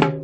you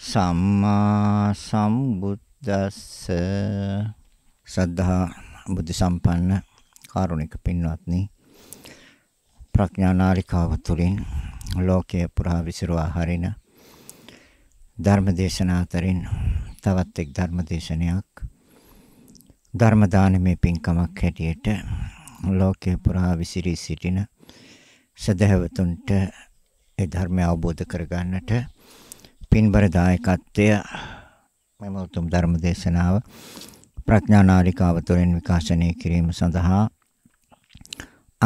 සම්මා සම්බුද්දස්ස සද්ධා බුද්ධ සම්පන්න කාරුණික පින්වත්නි ප්‍රඥානාලිකාව තුළින් ලෝකයේ පුරා විසිරුවා හරින ධර්මදේශනා අතරින් තවත් එක් ධර්මදේශනයක් ධර්ම දානමේ පින්කමක් හැටියට ලෝකයේ පුරා විසිරී සිටින සදහවතුන්ට ඒ ධර්මය අවබෝධ කරගන්නට පින්බර දායකත්වය මෙම උතුම් ධර්ම දේශනාව ප්‍රඥා නාලිකාව තුළින් විකාශනය කිරීම සඳහා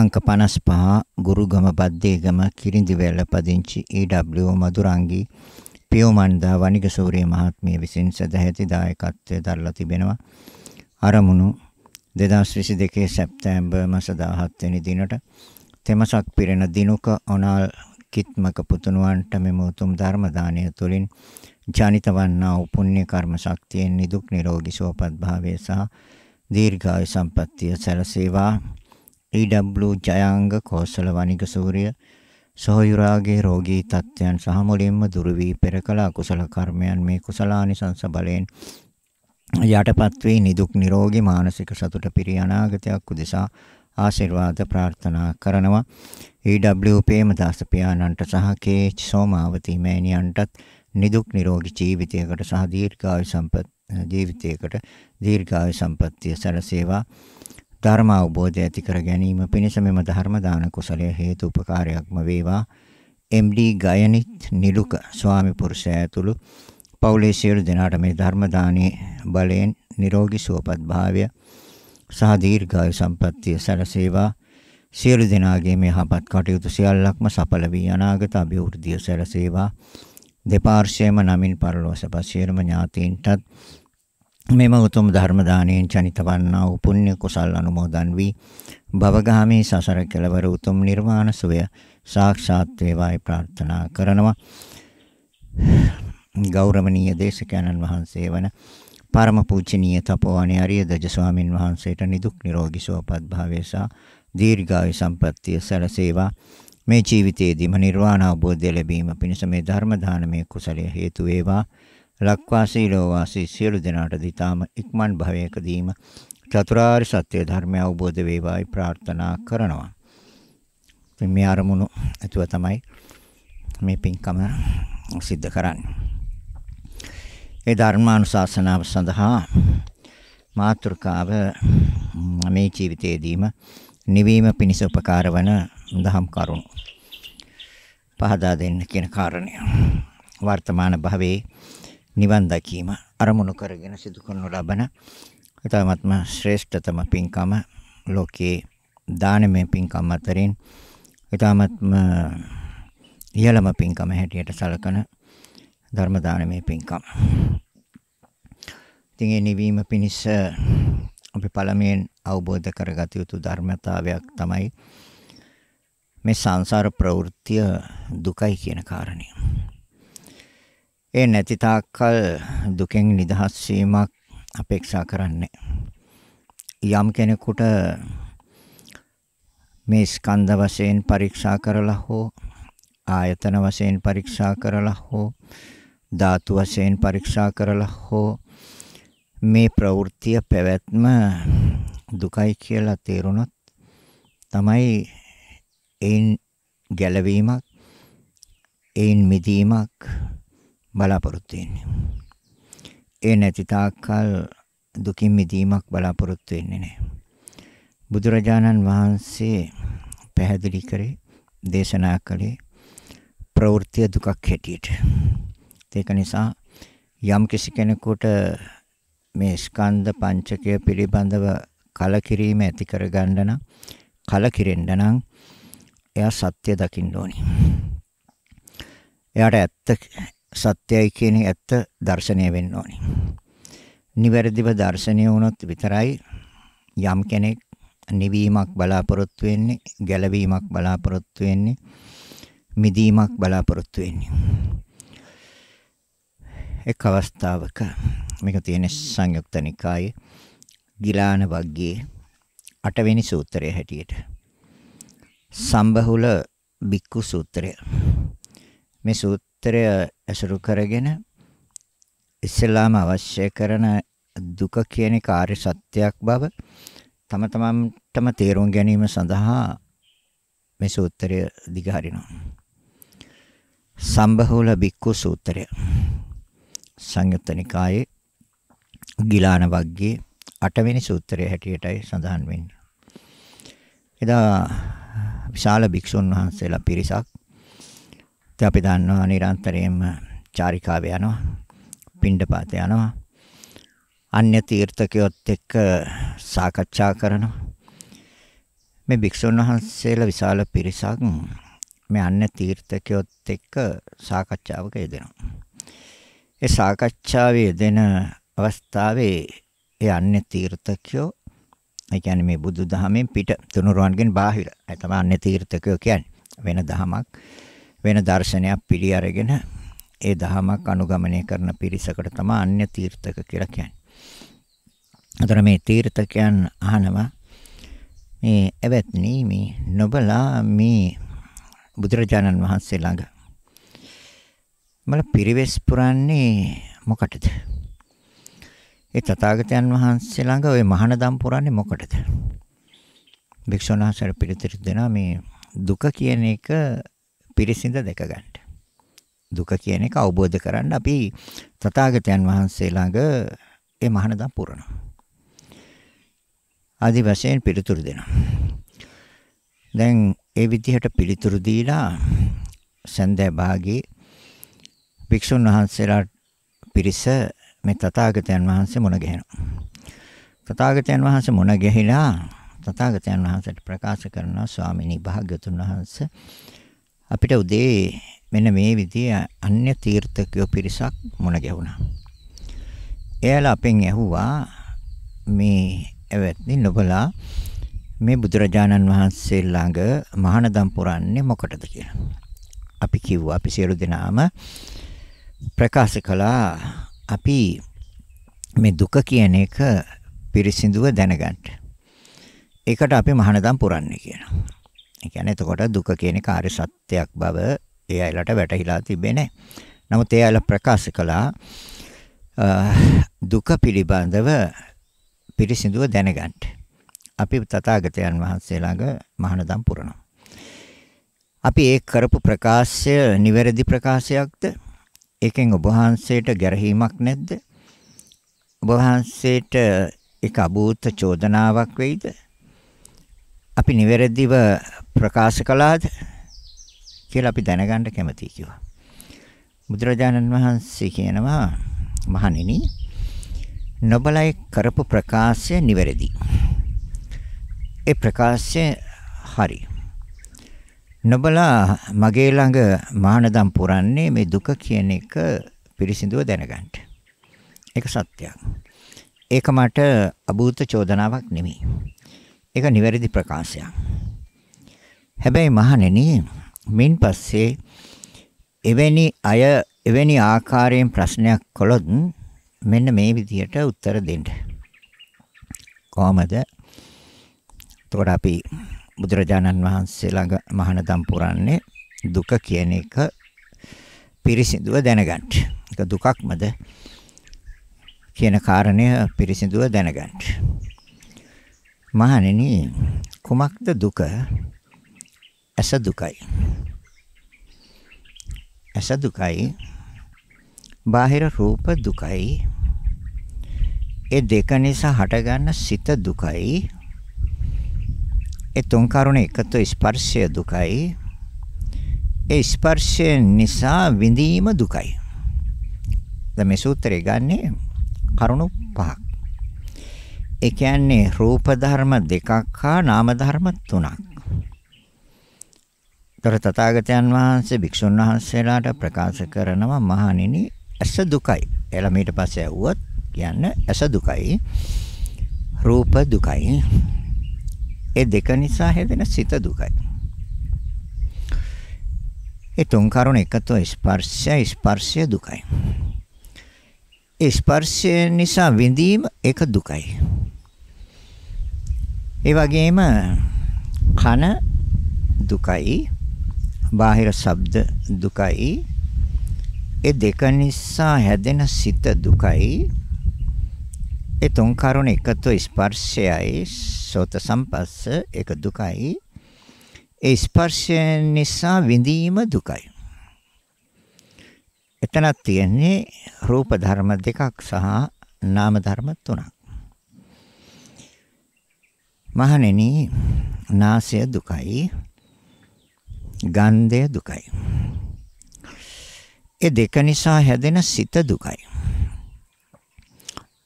අංක 55 ගුරුගම බද්දේගම කිරිඳිවැල්ල පදිංචි EW මදුරංගී පියෝමණ්ඩා වණිගසූරිය මහත්මිය විසින් සදැහැති දායකත්වය දරලා තිබෙනවා අරමුණු 2022 සැප්තැම්බර් මාස 17 වෙනි දිනට තෙමසක් පිරෙන දිනුක ඔනාල් කිත්මක පුතුණුවන්ට මෙම උතුම් ධර්ම දානය තුළින් ජනිත වන්නා වූ පුණ්‍ය කර්ම ශක්තියෙන් නිදුක් නිරෝගී සුවපත් භාවය සහ දීර්ඝායු සම්පන්නිය සැලසේවා EW ජයංග කෝසල වණික සූර්ය සොහයුරාගේ රෝගී තත්ත්වයන් සහ මුලින්ම දුරු වී පෙරකල අකුසල කර්මයන් මේ කුසලානිසංස බලයෙන් යටපත් වී නිදුක් නිරෝගී මානසික සතුට පිරි අනාගතයක් උදෙසා ආශිර්වාද ප්‍රාර්ථනා කරනවා. EW ප්‍රේමදාස පියාණන්ට සහ KH සෝමාවති මෑණියන්ටත් නිදුක් නිරෝගී ජීවිතයකට සහ දීර්ඝායු සම්පත් ජීවිතයකට දීර්ඝායු සම්පත්තිය සැලසේවා. ධර්ම අවබෝධය ඇති කර ගැනීම පිණිස මෙම ධර්ම දාන කුසලය හේතු උපකාරයක්ම වේවා. MD ගයනිත් නිලුක ස්වාමි පුරුෂය ඇතුළු පවුලේ සියලු දෙනාට මේ ධර්ම දානයේ බලයෙන් නිරෝගී සුවපත් භාවය සහ දීර්ඝායු සම්පන්නිය සැලසේවා. සියලු දෙනාගේ මේ යහපත් කටයුතු සියල්ලක්ම සඵල වී අනාගත අභිවෘද්ධිය සැලසේවා. දෙපාර්ශ්වයේම නමින් පරලෝසපා සියලුම ඥාතීන්ටත් මෙම උතුම් ධර්ම දාණයෙන් චනිත වන්නා වූ පුණ්‍ය කුසල් අනුමෝදන් වී භවගාමී සසර කෙලවර උතුම් නිර්වාණ සුවය සාක්ෂාත් වේවායි ප්‍රාර්ථනා කරනවා ගෞරවනීය දේශකයන්න් වහන්සේ වන පරම පූජනීය තපෝවනේ අරිය දජ ස්වාමින් වහන්සේට නිදුක් නිරෝගී සුවපත් භාවය සහ දීර්ඝායු සම්පන්නිය සැලසේවා මේ ජීවිතයේදීම නිර්වාණ අවබෝධය ලැබීම පිණිස මේ ධර්ම දානමය කුසලය හේතු වේවා ලක්වාසී ලෝවාසී සියලු දෙනාට දිතාම ඉක්මන් භවයකදීම චතුරාර්ය සත්‍ය ධර්මය අවබෝධ වේවායි ප්‍රාර්ථනා කරනවා මේ අරමුණු ඇතුව තමයි මේ පින්කම සිද්ධ කරන්නේ ඒ ධර්මානුශාසනාව සඳහා මාතෘකාව මේ ජීවිතයේදීම නිවීම පිණිස උපකාර වන දහම් කරුණු පහදා දෙන්න කියන කාරණය වර්තමාන භවයේ නිවන් දකීම අරමුණු කරගෙන සිදු කරනු ලබන තවමත්ම ශ්‍රේෂ්ඨතම පින්කම ලෝකයේ දානමය පින්කම් අතරින් ඊටාත්ම ඉහළම පින්කම හැටියට සැලකන ධර්ම දානමේ පින්කම්. ඉතින් ඒ නිවීම පිණිස අපි පළමුවෙන් අවබෝධ කරගත යුතු ධර්මතාවයක් තමයි මේ සංසාර ප්‍රවෘත්තිය දුකයි කියන කාරණය. ඒ නැති තාක්කල් දුකෙන් නිදහස් වීමක් අපේක්ෂා කරන්නේ. යම් කෙනෙකුට මේ ස්කන්ධ වශයෙන් පරීක්ෂා කරලා හෝ ආයතන වශයෙන් පරීක්ෂා කරලා හෝ ධාතු වශයෙන් පරීක්ෂා කරලා හෝ මේ ප්‍රවෘත්තිය පැවැත්ම දුකයි කියලා තේරුණොත් තමයි ඒන් ගැලවීමක් ඒන් මිදීමක් බලාපොරොත්තු වෙන්නේ. ඒ නැති තාක්කල් දුකින් මිදීමක් බලාපොරොත්තු වෙන්නේ නැහැ. බුදුරජාණන් වහන්සේ පැහැදිලි කරේ දේශනා කළේ ප්‍රවෘත්ති දුකක් හැටියට. ඒක නිසා යම් කිසි කෙනෙකුට මේ ස්කන්ධ පංචකය පිළිබඳව කලකිරීම ඇති කරගන්න නම් කලකිරෙන්න නම් එයා සත්‍ය දකින්න ඕනි. එයාට ඇත්ත සත්‍යයි කියන ඇත්ත දර්ශනය වෙන්න ඕනි. නිවැරදිව දර්ශනය වුණොත් විතරයි යම් කෙනෙක් නිවීමක් බලාපොරොත්තු වෙන්නේ, ගැලවීමක් බලාපොරොත්තු වෙන්නේ, මිදීමක් බලාපොරොත්තු වෙන්නේ. එක් අවස්ථාවක මේක තියෙන සංයුක්ත නිකායේ ගිලාන වග්ගයේ අටවෙනි සූත්‍රය හැටියට සම්බහුල බික්කු සූත්‍රය මේ සූත්‍රය ඇසුරු කරගෙන ඉස්ලාම අවශ්‍ය කරන දුක කියන කාර්ය සත්‍යයක් බව තම තමන්ටම තේරුම් ගැනීම සඳහා මේ සූත්‍රය දිගහරිනවා සම්බහුල බික්කු සූත්‍රය සංයුත්ත නිකායේ ගිලාන වග්ගයේ අටවෙනි සූත්‍රයේ හැටියටයි සඳහන් වෙන්නේ. එදා විශාල භික්ෂුන් වහන්සේලා පිරිසක් ඉතින් අපි දන්නවා නිරන්තරයෙන්ම චාරිකාවේ යනවා, පිණ්ඩපාත යනවා. අන්‍ය තීර්ථකයොත් එක්ක සාකච්ඡා කරනවා. මේ භික්ෂුන් වහන්සේලා විශාල පිරිසක් මේ අන්‍ය තීර්ථකයොත් එක්ක සාකච්ඡාවක යෙදෙනවා. ඒ සාකච්ඡාවේ දෙන අවස්ථාවේ ඒ අන්‍ය තීර්ථකයෝ ඒ කියන්නේ මේ බුදු දහමෙන් පිට තුනුරුවන්ගෙන් බාහිර ඒ තමයි අන්‍ය තීර්ථකයෝ කියන්නේ වෙන දහමක් වෙන දර්ශනයක් පිළි අරගෙන ඒ දහමක් අනුගමනය කරන පිරිසකට තමයි අන්‍ය තීර්ථක කියලා කියන්නේ. අතන මේ තීර්ථකයන් අහනවා මේ එවත්නි මේ නොබලා මේ බුදුරජාණන් වහන්සේ ළඟ මල පිරිවෙස් පුරන්නේ මොකටද? ඒ තථාගතයන් වහන්සේ ළඟ ওই මහානදම් පුරන්නේ මොකටද? භික්ෂුන් වහන්සේට පිළිතුරු දෙනවා මේ දුක කියන එක පිරිසිඳ දැක ගන්න. දුක කියන එක අවබෝධ කරන්න අපි තථාගතයන් වහන්සේ ළඟ ඒ මහානදම් පුරනවා. ආදි වශයෙන් පිළිතුරු දෙනවා. දැන් ඒ විදිහට පිළිතුරු දීලා සන්දේ භාගී භික්ෂුන් වහන්සේලා පිරිස මේ තථාගතයන් වහන්සේ මුණ ගැහෙනවා. තථාගතයන් වහන්සේ මුණ ගැහිලා තථාගතයන් වහන්සේට ප්‍රකාශ කරනවා ස්වාමිනී භාග්‍යතුන් වහන්සේ අපිට උදේ මෙන්න මේ විදිහේ අන්‍ය තීර්ථකයෝ පිරිසක් මුණ ගැහුණා. එයාලා අපෙන් ඇහුවා මේ ඇවැත්නි නොබලා මේ බුදුරජාණන් වහන්සේ ළඟ මහානදම් පුරන්නේ මොකටද කියලා. අපි කිව්වා අපි සියලු දෙනාම ප්‍රකාශ කළා අපි මේ දුක කියන එක පිරිසිදුව දැනගන්න. ඒකට අපි මහානදම් පුරන්නේ කියනවා. ඒ කියන්නේ එතකොට දුක කියන කාර්ය සත්‍යයක් බව ඒ අයලට වැටහිලා තිබේ නැහැ. නමුත් ඒ අයලා ප්‍රකාශ කළා දුක පිළිබඳව පිරිසිදුව දැනගන්න. අපි තථාගතයන් වහන්සේ ළඟ මහානදම් පුරනවා. අපි ඒ කරපු ප්‍රකාශය නිවැරදි ප්‍රකාශයක්ද? ඒකෙන් ඔබ වහන්සේට ගැරහීමක් නැද්ද? ඔබ වහන්සේට ඒක අභූත චෝදනාවක් වෙයිද? අපි නිවැරදිව ප්‍රකාශ කළාද කියලා අපි දැනගන්න කැමතියි කිව්වා. බුදුරජාණන් වහන්සේ කියනවා මහණෙනි නොබලයි කරපු ප්‍රකාශය නිවැරදි. ඒ ප්‍රකාශය හරි. නොබලා මගේ ළඟ මහානදම් පුරන්නේ මේ දුක කියන එක පිරිසිදුව දැනගන්න. ඒක සත්‍යයක්. ඒක මට අභූත චෝදනාවක් නෙමෙයි. ඒක නිවැරදි ප්‍රකාශයක්. හැබැයි මහණෙනි, මින් පස්සේ එවැනි අය එවැනි ආකාරයෙන් ප්‍රශ්නයක් කළොත් මෙන්න මේ විදිහට උත්තර දෙන්න. කොහමද? එතකොට අපි බුදුරජාණන් වහන්සේ ළඟ මහානදම් පුරන්නේ දුක කියන එක පිරිසිදුව දැනගන්න. ඒක දුකක්මද කියන කාරණය පිරිසිදුව දැනගන්න. මහණෙනි කුමක්ද දුක? ඇස දුකයි. ඇස දුකයි. බාහිර රූප දුකයි. ඒ දෙක නිසා හටගන්න සිත දුකයි. ඒ තුන් කරුණ එකතු ස්පර්ශය දුකයි. ඒ ස්පර්ශය නිසා විඳීම දුකයි. දැන් මේ සූත්‍රය ගන්නේ කරුණු පහක්. ඒ කියන්නේ රූප ධර්ම දෙකක් හා නාම ධර්ම තුනක්. තොර තථාගතයන් වහන්සේ භික්ෂුන් වහන්සේලාට ප්‍රකාශ කරනවා මහණෙනි ඇස දුකයි. එලා ඊට පස්සේ ඇහුවොත් කියන්න ඇස දුකයි. රූප දුකයි. ඒ දෙක නිසා හැදෙන සිත දුකයි. ඒ තුන් කරුණ එකතු ස්පර්ශය ස්පර්ශය දුකයි. ස්පර්ශය නිසා විඳීම ඒක දුකයි. ඒ වගේම කන දුකයි. බාහිර ශබ්ද දුකයි. ඒ දෙක නිසා හැදෙන සිත දුකයි. ඒ තුන් කරුණ එකතු ස්පර්ශයයි සෝත සම්පස්ස ඒක දුකයි. ඒ ස්පර්ශය නිසා විඳීම දුකයි. එතනක් තියෙන්නේ රූප ධර්ම දෙකක් සහ නාම ධර්ම තුනක්. මහණෙනි, නාසය දුකයි. ගන්ධය දුකයි. ඒ දෙක නිසා හැදෙන සිත දුකයි.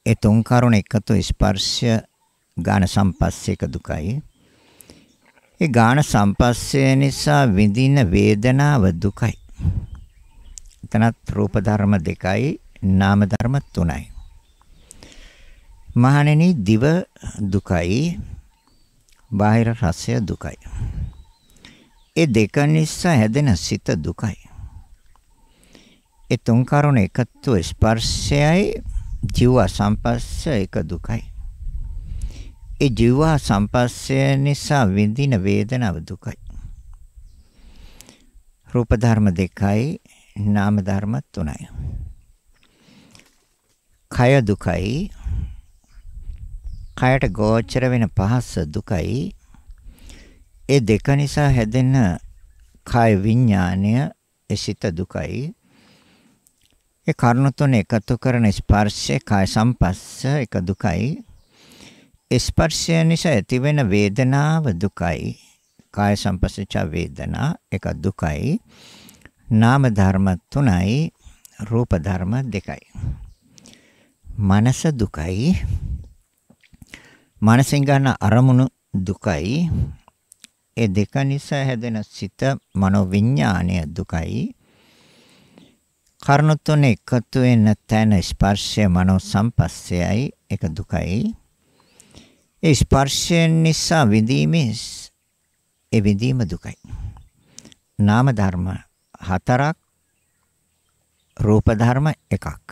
ඒ තුන් කරුණ එකතු ස්පර්ශය ගාන සම්පස්සේ දුකයි. ඒ ගාන සම්පස්සේ නිසා විඳින වේදනාව දුකයි. එතනත් රූප ධර්ම දෙකයි නාම ධර්ම තුනයි. මහණෙනි දිව දුකයි. බාහිර රසය දුකයි. ඒ දෙක නිසා හැදෙන සිත දුකයි. ඒ තුන් කරුණ එකතු ස්පර්ශයයි ජීව සංපස්සය ඒක දුකයි. ඒ ජීව සංපස්සය නිසා විඳින වේදනාව දුකයි. රූප ධර්ම දෙකයි නාම ධර්ම තුනයි. කය දුකයි. කයට ගෝචර වෙන පහස දුකයි. ඒ දෙක නිසා හැදෙන කාය විඥානය ඒ සිත දුකයි. ඒ කරුණු තුන එකතු කරන ස්පර්ශය කාය සම්පස්ස එක දුකයි ස්පර්ශය නිසා ඇතිවෙන වේදනාව දුකයි කාය සම්පස්සච වේදනා එක දුකයි නාම ධර්ම තුනයි රූප ධර්ම දෙකයි මනස දුකයි මනසින් ගන්න අරමුණු දුකයි ඒ දෙක නිසා හැදෙන සිත මනෝවිඤ්ඤාණය දුකයි කරුණු තුන එකතු වෙන තැන ස්පර්ශය මනෝ සම්පස්සයයි ඒක දුකයි. ඒ ස්පර්ශයෙන් නිසා විඳීමේ ඒ විඳීම දුකයි. නාම ධර්ම හතරක් රූප ධර්ම එකක්.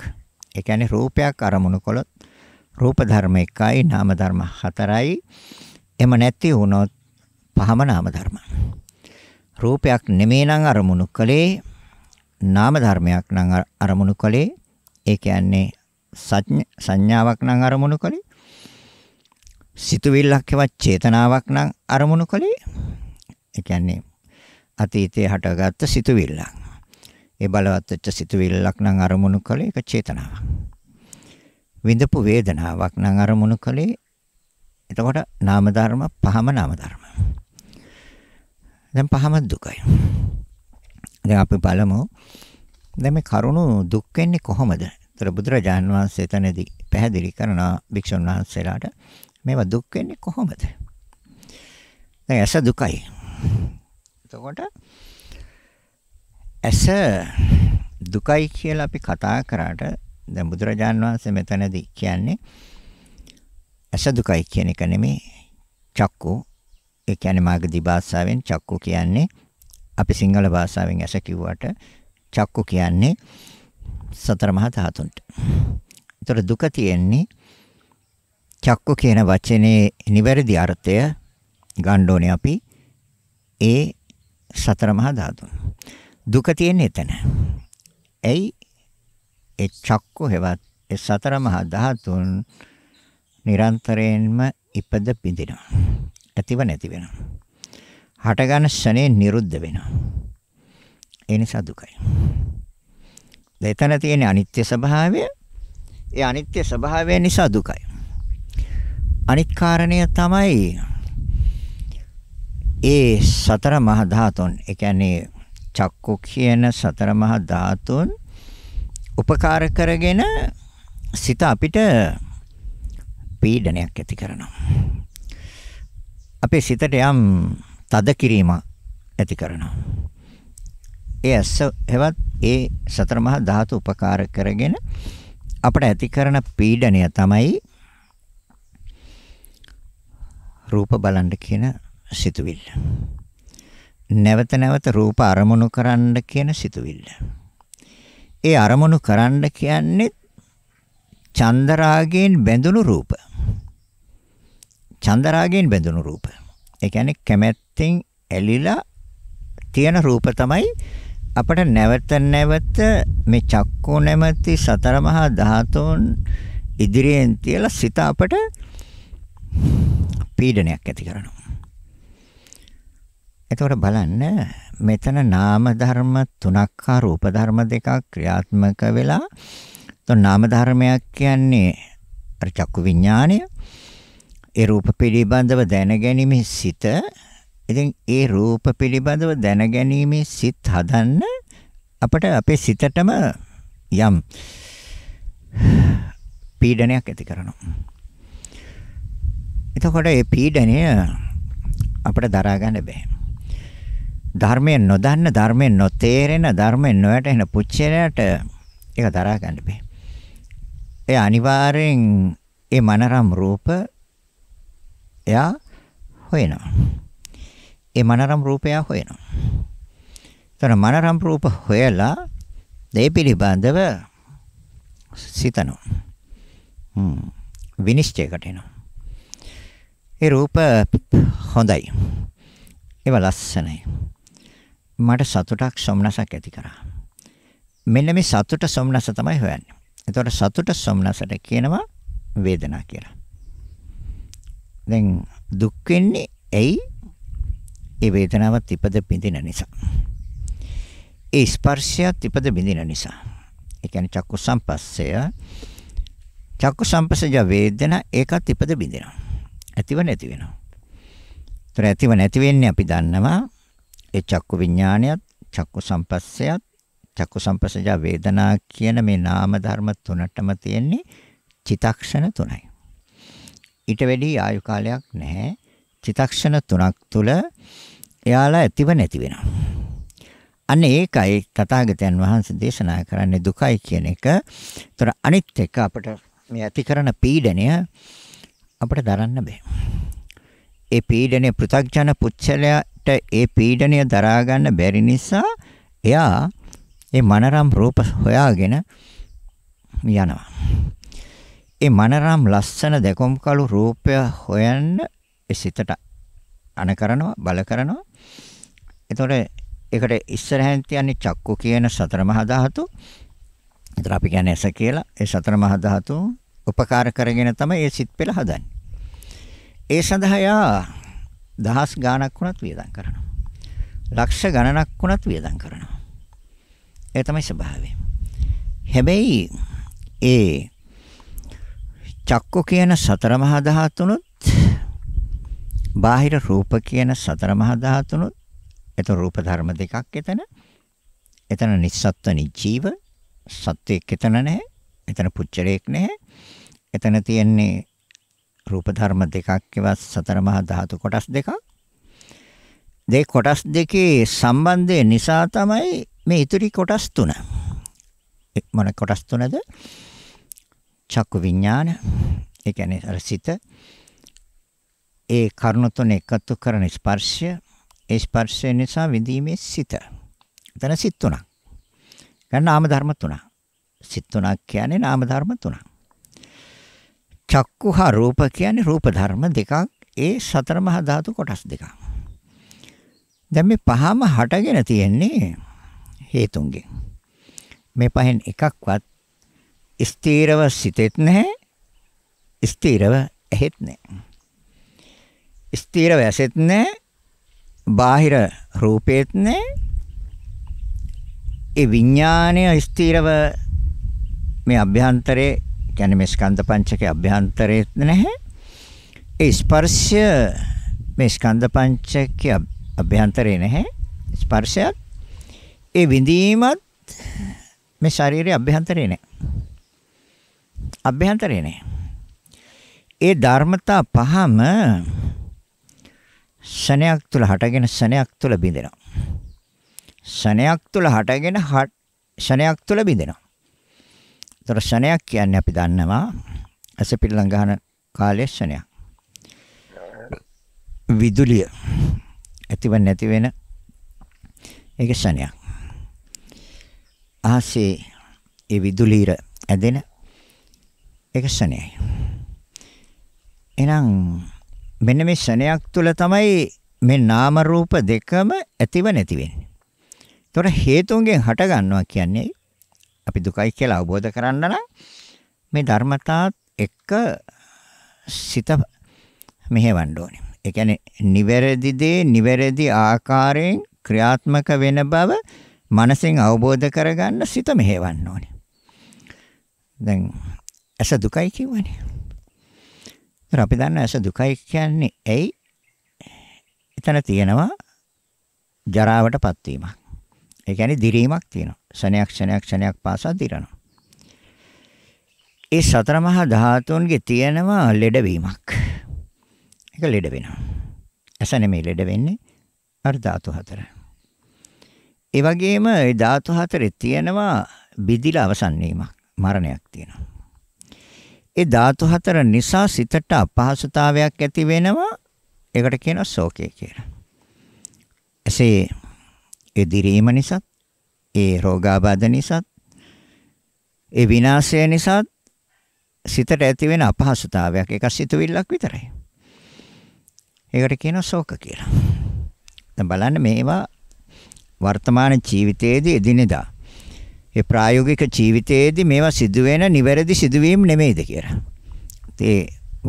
ඒ කියන්නේ රූපයක් අරමුණු කළොත් රූප ධර්ම එකයි නාම ධර්ම හතරයි. එම නැති වුණොත් පහම නාම ධර්ම. රූපයක් නෙමෙයි නම් අරමුණු කළේ නාම ධර්මයක් නම් අරමුණු කළේ ඒ කියන්නේ සංඥාවක් නම් අරමුණු කළේ සිතුවිල්ලක් හෙවත් චේතනාවක් නම් අරමුණු කළේ ඒ කියන්නේ අතීතයේ හටගත්ත සිතුවිල්ල. ඒ බලවත් වෙච්ච සිතුවිල්ලක් නම් අරමුණු කළේ ඒක චේතනාවක්. විඳපු වේදනාවක් නම් අරමුණු කළේ එතකොට නාම ධර්ම පහම නාම ධර්ම. දැන් පහම දුකයි. දැන් අපි බලමු. දැන් මේ කරුණු දුක් වෙන්නේ කොහොමද? ඒතර බුදුරජාන් වහන්සේ එතනදී පැහැදිලි කරනවා භික්ෂුන් වහන්සේලාට මේවා දුක් වෙන්නේ කොහොමද? දැන් ඇස දුකයි. එතකොට ඇස දුකයි කියලා අපි කතා කරාට දැන් බුදුරජාන් වහන්සේ මෙතනදී කියන්නේ ඇස දුකයි කියන එක නෙමෙයි චක්කු ඒ කියන්නේ මාගදී භාෂාවෙන් චක්කු කියන්නේ අපි සිංහල භාෂාවෙන් ඇස කිව්වට චක්කු කියන්නේ සතර මහා ධාතුන්ට. ඒතර දුක තියෙන්නේ චක්කු කියන වචනේ නිවැරදි අර්ථය ගන්න ඕනේ අපි ඒ සතර මහා ධාතුන්. දුක තියෙන්නේ එතන. ඇයි ඒ චක්කු හෙවත් ඒ සතර මහා ධාතුන් නිරන්තරයෙන්ම ඉපද පිඳිනවා. ඇතිව නැති වෙනවා. හටගන ශනේ නිරුද්ධ වෙනවා. ඒ නිසා දුකයි. එතන තියෙන අනිත්‍ය ස්වභාවය ඒ අනිත්‍ය ස්වභාවය නිසා දුකයි. අනිත් කාරණය තමයි ඒ සතර මහා ධාතුන් ඒ කියන්නේ චක්කු කියන සතර මහා ධාතුන් උපකාර කරගෙන සිත අපිට පීඩනයක් ඇති කරනවා. අපේ සිතට යම් තද කිරීම ඇති කරනවා. ඒ ඇස්ස හෙවත් ඒ සතර මහා ධාතු උපකාර කරගෙන අපට ඇති කරන පීඩණය තමයි රූප බලන්න කියන සිතුවිල්ල. නැවත නැවත රූප අරමුණු කරන්න කියන සිතුවිල්ල. ඒ අරමුණු කරන්න කියන්නේ චන්දරාගයෙන් බැඳුණු රූප. චන්දරාගයෙන් බැඳුණු රූප. ඒ කියන්නේ කැමැත්තෙන් ඇලිලා තියෙන රූප තමයි අපට නැවත නැවත මේ චක්කෝ නැමැති සතර මහා ධාතුන් ඉදිරියෙන් තියලා සිත අපට පීඩනයක් ඇති කරනවා. එතකොට බලන්න මෙතන නාම ධර්ම තුනක් හා රූප ධර්ම දෙකක් ක්‍රියාත්මක වෙලා તો නාම ධර්මයක් කියන්නේ අර චක්කු විඥානය ඒ රූප පිළිබඳව දැනගැනීමේ සිත ඉතින් ඒ රූප පිළිබඳව දැනගැනීමේ සිත් හදන්න අපට අපේ සිතටම යම් පීඩනයක් ඇති කරනවා. එතකොට මේ පීඩනය අපිට දරා ගන්න බෑ. ධර්මය නොදන්න, ධර්මය නොතේරෙන, ධර්මය නොයටෙන පුච්චරයට ඒක දරා ගන්න බෑ. ඒ අනිවාර්යෙන් ඒ මනරම් රූප එයා හොයනවා. ඒ මනරම් රූපය හොයනවා. එතන මනරම් රූප හොයලා දේ පිළිබඳව සිතනවා. හ්ම් විනිශ්චයකට එනවා. ඒ රූප හොඳයි. ඒව ලස්සනයි. මට සතුටක් සොම්නසක් ඇති කරා. මෙන්න මේ සතුට සොම්නස තමයි හොයන්නේ. එතකොට සතුට සොම්නසට කියනවා වේදනා කියලා. දැන් දුක් වෙන්නේ ඇයි? ඒ වේදනාවත් ඉපද බින්දින නිසා. ඒ ස්පර්ශයත් ඉපද බින්දින නිසා. ඒ කියන්නේ චක්කු සම්පස්සය චක්කු සම්පස්සය වේදනා ඒකත් ඉපද බින්දිනවා. ඇතිව නැති වෙනවා. ඒතර ඇතිව නැති වෙන්නේ අපි දන්නවා ඒ චක්කු විඥානයත් චක්කු සම්පස්සයත් චක්කු සම්පස්සය වේදනා කියන මේ නාම ධර්ම තුනටම තියෙන්නේ චිතක්ෂණ තුනයි. ඊට වැඩි ආයු කාලයක් නැහැ. චිතක්ෂණ තුනක් තුල එයාලා ඇතිව නැති වෙනවා. අන්න ඒකයි තථාගතයන් වහන්සේ දේශනා කරන්නේ දුකයි කියන එක. ඒතර අනිත් එක අපිට මේ ඇති කරන පීඩනය අපිට දරන්න බෑ. ඒ පීඩනය පෘථග්ජන පුච්චලයට ඒ පීඩනය දරා ගන්න බැරි නිසා එයා ඒ මනරම් රූප හොයාගෙන යනවා. ඒ මනරම් ලස්සන දැකුම් කළු රූපය හොයන්න ඒ සිතට අන කරනවා බල කරනවා. එතකොට ඒකට ඉස්සරහින් තියන්නේ චක්කු කියන සතර මහා ධාතු. එතන අපි කියන්නේ ඇස කියලා. ඒ සතර මහා ධාතු උපකාර කරගෙන තමයි ඒ සිත් පෙළ හදන්නේ. ඒ සඳහා යා දහස් ගණනක් වුණත් වියදම් කරනවා. ලක්ෂ ගණනක් වුණත් වියදම් කරනවා. ඒ තමයි ස්වභාවය. හැබැයි ඒ චක්ක කියන සතර මහා ධාතුනොත් බාහිර රූප කියන සතර මහා ධාතුනොත් එතන රූප ධර්ම දෙකක් එතන එතන නිස්සත්ව නිජීව සත්වයක් එතන නැහැ එතන පුච්චරයක් නැහැ එතන තියෙන්නේ රූප ධර්ම දෙකක් එවත් සතර මහා ධාතු කොටස් දෙකක් මේ කොටස් දෙකේ සම්බන්ධය නිසා තමයි මේ ඉතුරු කොටස් තුන මොන කොටස් තුනද චක්කු විඥාන ඒ කියන්නේ අර සිත ඒ කරුණ තුන එකතු කරන ස්පර්ශය ඒ ස්පර්ශය නිසා විඳීමේ සිත. එතන සිත් තුනක්. ගන්න නාම ධර්ම තුනක්. සිත් තුනක් කියන්නේ නාම ධර්ම තුනක්. චක්කුහා රූප කියන්නේ රූප ධර්ම දෙකක් ඒ සතර මහා ධාතු කොටස් දෙකක්. දැන් මේ පහම හටගෙන තියෙන්නේ හේතුන්ගෙන්. මේ පහෙන් එකක්වත් ස්ථීරව සිතෙත් නැහැ. ස්ථීරව ඇහෙත් නැහැ. ස්ථීරව ඇසෙත් නැහැ. බාහිර රූපෙත් නැහැ. ඒ විඥානය ස්ථීරව මේ අභ්‍යන්තරේ කියන්නේ මේ ස්කන්ධ පංචකයේ අභ්‍යන්තරේත් නැහැ. ඒ ස්පර්ශය මේ ස්කන්ධ පංචකයේ අභ්‍යන්තරේ නැහැ. ස්පර්ශයත් ඒ විඳීමත් මේ ශරීරයේ අභ්‍යන්තරේ නැහැ. අභ්‍යන්තරේ නෑ. ඒ ධර්මතා පහම සනයක් තුල හටගෙන සනයක් තුල බිඳෙනවා. සනයක් තුල හටගෙන සනයක් තුල බිඳෙනවා. ඒතර සනයක් කියන්නේ අපි දන්නවා ඇස පිළඟ ගන්න කාලයේ සනයක්. විදුලිය ඇතිව නැති වෙන ඒක සනයක්. ආසේ ඒ විදුලීර ඇදෙන ඒක ශණයයි. එහෙනම් මෙන්න මේ ශණයක් තුල තමයි මේ නාම රූප දෙකම ඇතිව නැති වෙන්නේ. ඒතොර හේතුන්ගෙන් හට ගන්නවා කියන්නේ අපි දුකයි කියලා අවබෝධ කරගන්න නම් මේ ධර්මතාවත් එක්ක සිත මෙහෙවන්න ඕනේ. ඒ කියන්නේ නිවැරදි දේ නිවැරදි ආකාරයෙන් ක්‍රියාත්මක වෙන බව මනසෙන් අවබෝධ කරගන්න සිත මෙහෙවන්න ඕනේ. දැන් ඇස දුකයි කිව්වනේ. ඒත් අපි දන්න ඇස දුකයි කියන්නේ ඇයි? එතන තියෙනවා ජරාවටපත් වීමක්. ඒ කියන්නේ දිරීමක් තියෙනවා. ශනයක් ශනයක් ශනයක් පාසා දිරනවා. ඒ සතර මහා ධාතුන්ගේ තියෙනවා ලෙඩවීමක්. ඒක ලෙඩ වෙනවා. ඇස නෙමෙයි ලෙඩ වෙන්නේ අර ධාතු හතර. ඒ වගේම ඒ ධාතු හතරේ තියෙනවා බිදිලා අවසන් වීමක්, මරණයක් තියෙනවා. ඒ ධාතු හතර නිසා සිතට අපහසුතාවයක් ඇති වෙනවා. ඒකට කියනවා ශෝකය කියලා. එසේ ඉදිරීම නිසා, ඒ රෝගාබාධ නිසා, ඒ විනාශය නිසා සිතට ඇති වෙන අපහසුතාවයක් ඒක සිතුවිල්ලක් විතරයි. ඒකට කියනවා ශෝක කියලා. දැන් බලන්න මේවා වර්තමාන ජීවිතයේදී එදිනෙදා ඒ ප්‍රායෝගික ජීවිතයේදී මේවා සිදුවෙන නිවැරදි සිදුවීම් නෙමෙයිද කියලා. ඒ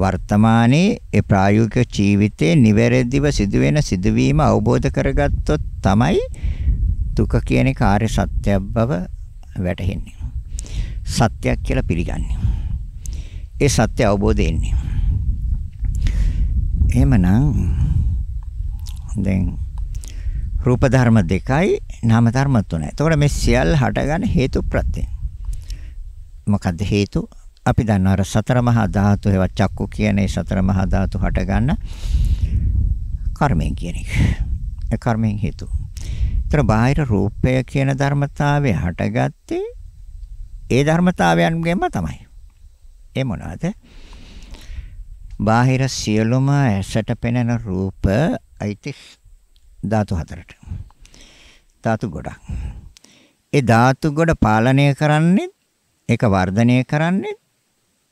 වර්තමානයේ ඒ ප්‍රායෝගික ජීවිතයේ නිවැරදිව සිදුවෙන සිදුවීම අවබෝධ කරගත්තොත් තමයි දුක කියන කාර්ය සත්‍යයක් බව වැටහෙන්නේ. සත්‍යයක් කියලා පිළිගන්නේ. ඒ සත්‍ය අවබෝධය එන්නේ. එහෙමනම් දැන් රූප ධර්ම දෙකයි නාම ධර්ම තුනයි. එතකොට මේ සියල්ල හටගන්න හේතු ප්‍රත්‍යය. මොකද්ද හේතු? අපි දන්නවා අර සතර මහා ධාතු හේවත් චක්කු කියන ඒ සතර මහා ධාතු හටගන්න කර්මයෙන් කියන එක. ඒ කර්මයෙන් හේතු. ඒතර බාහිර රූපය කියන ධර්මතාවය හටගත්තේ ඒ ධර්මතාවයන්ගෙන්ම තමයි. ඒ මොනවද? බාහිර සියලුම ඇසට පෙනෙන රූප අයිති ධාතු හතරට. ධාතු ගොඩක්. ඒ ධාතු ගොඩ පාලනය කරන්නේ ඒක වර්ධනය කරන්නේ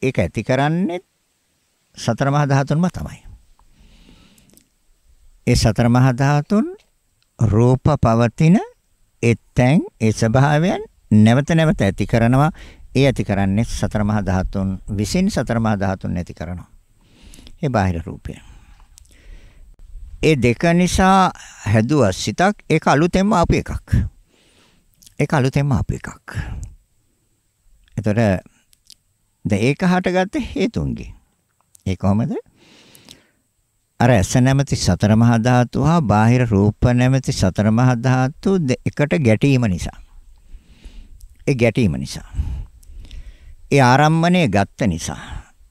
ඒක ඇති කරන්නේ සතර මහා ධාතුන්ම තමයි. ඒ සතර මහා ධාතුන් රූප පවතින එතෙන් ඒ ස්වභාවයන් නැවත නැවත ඇති කරනවා. ඒ ඇති කරන්නේ සතර මහා ධාතුන් විසින් සතර මහා ධාතුන් ඇති කරනවා. ඒ බාහිර රූපය. ඒ දෙක නිසා හැදුවා සිතක් ඒක අලුතෙන්ම ආපු එකක්. ඒක අලුතෙන්ම ආපු එකක්. එතකොට දැන් ඒක හටගත්තේ හේතුන්ගෙන්. ඒ කොහමද? අර ඇස නැමැති සතර මහා ධාතු හා බාහිර රූප නැමැති සතර මහා ධාතු එකට ගැටීම නිසා. ඒ ගැටීම නිසා. ඒ ආරම්මණය ගත්ත නිසා.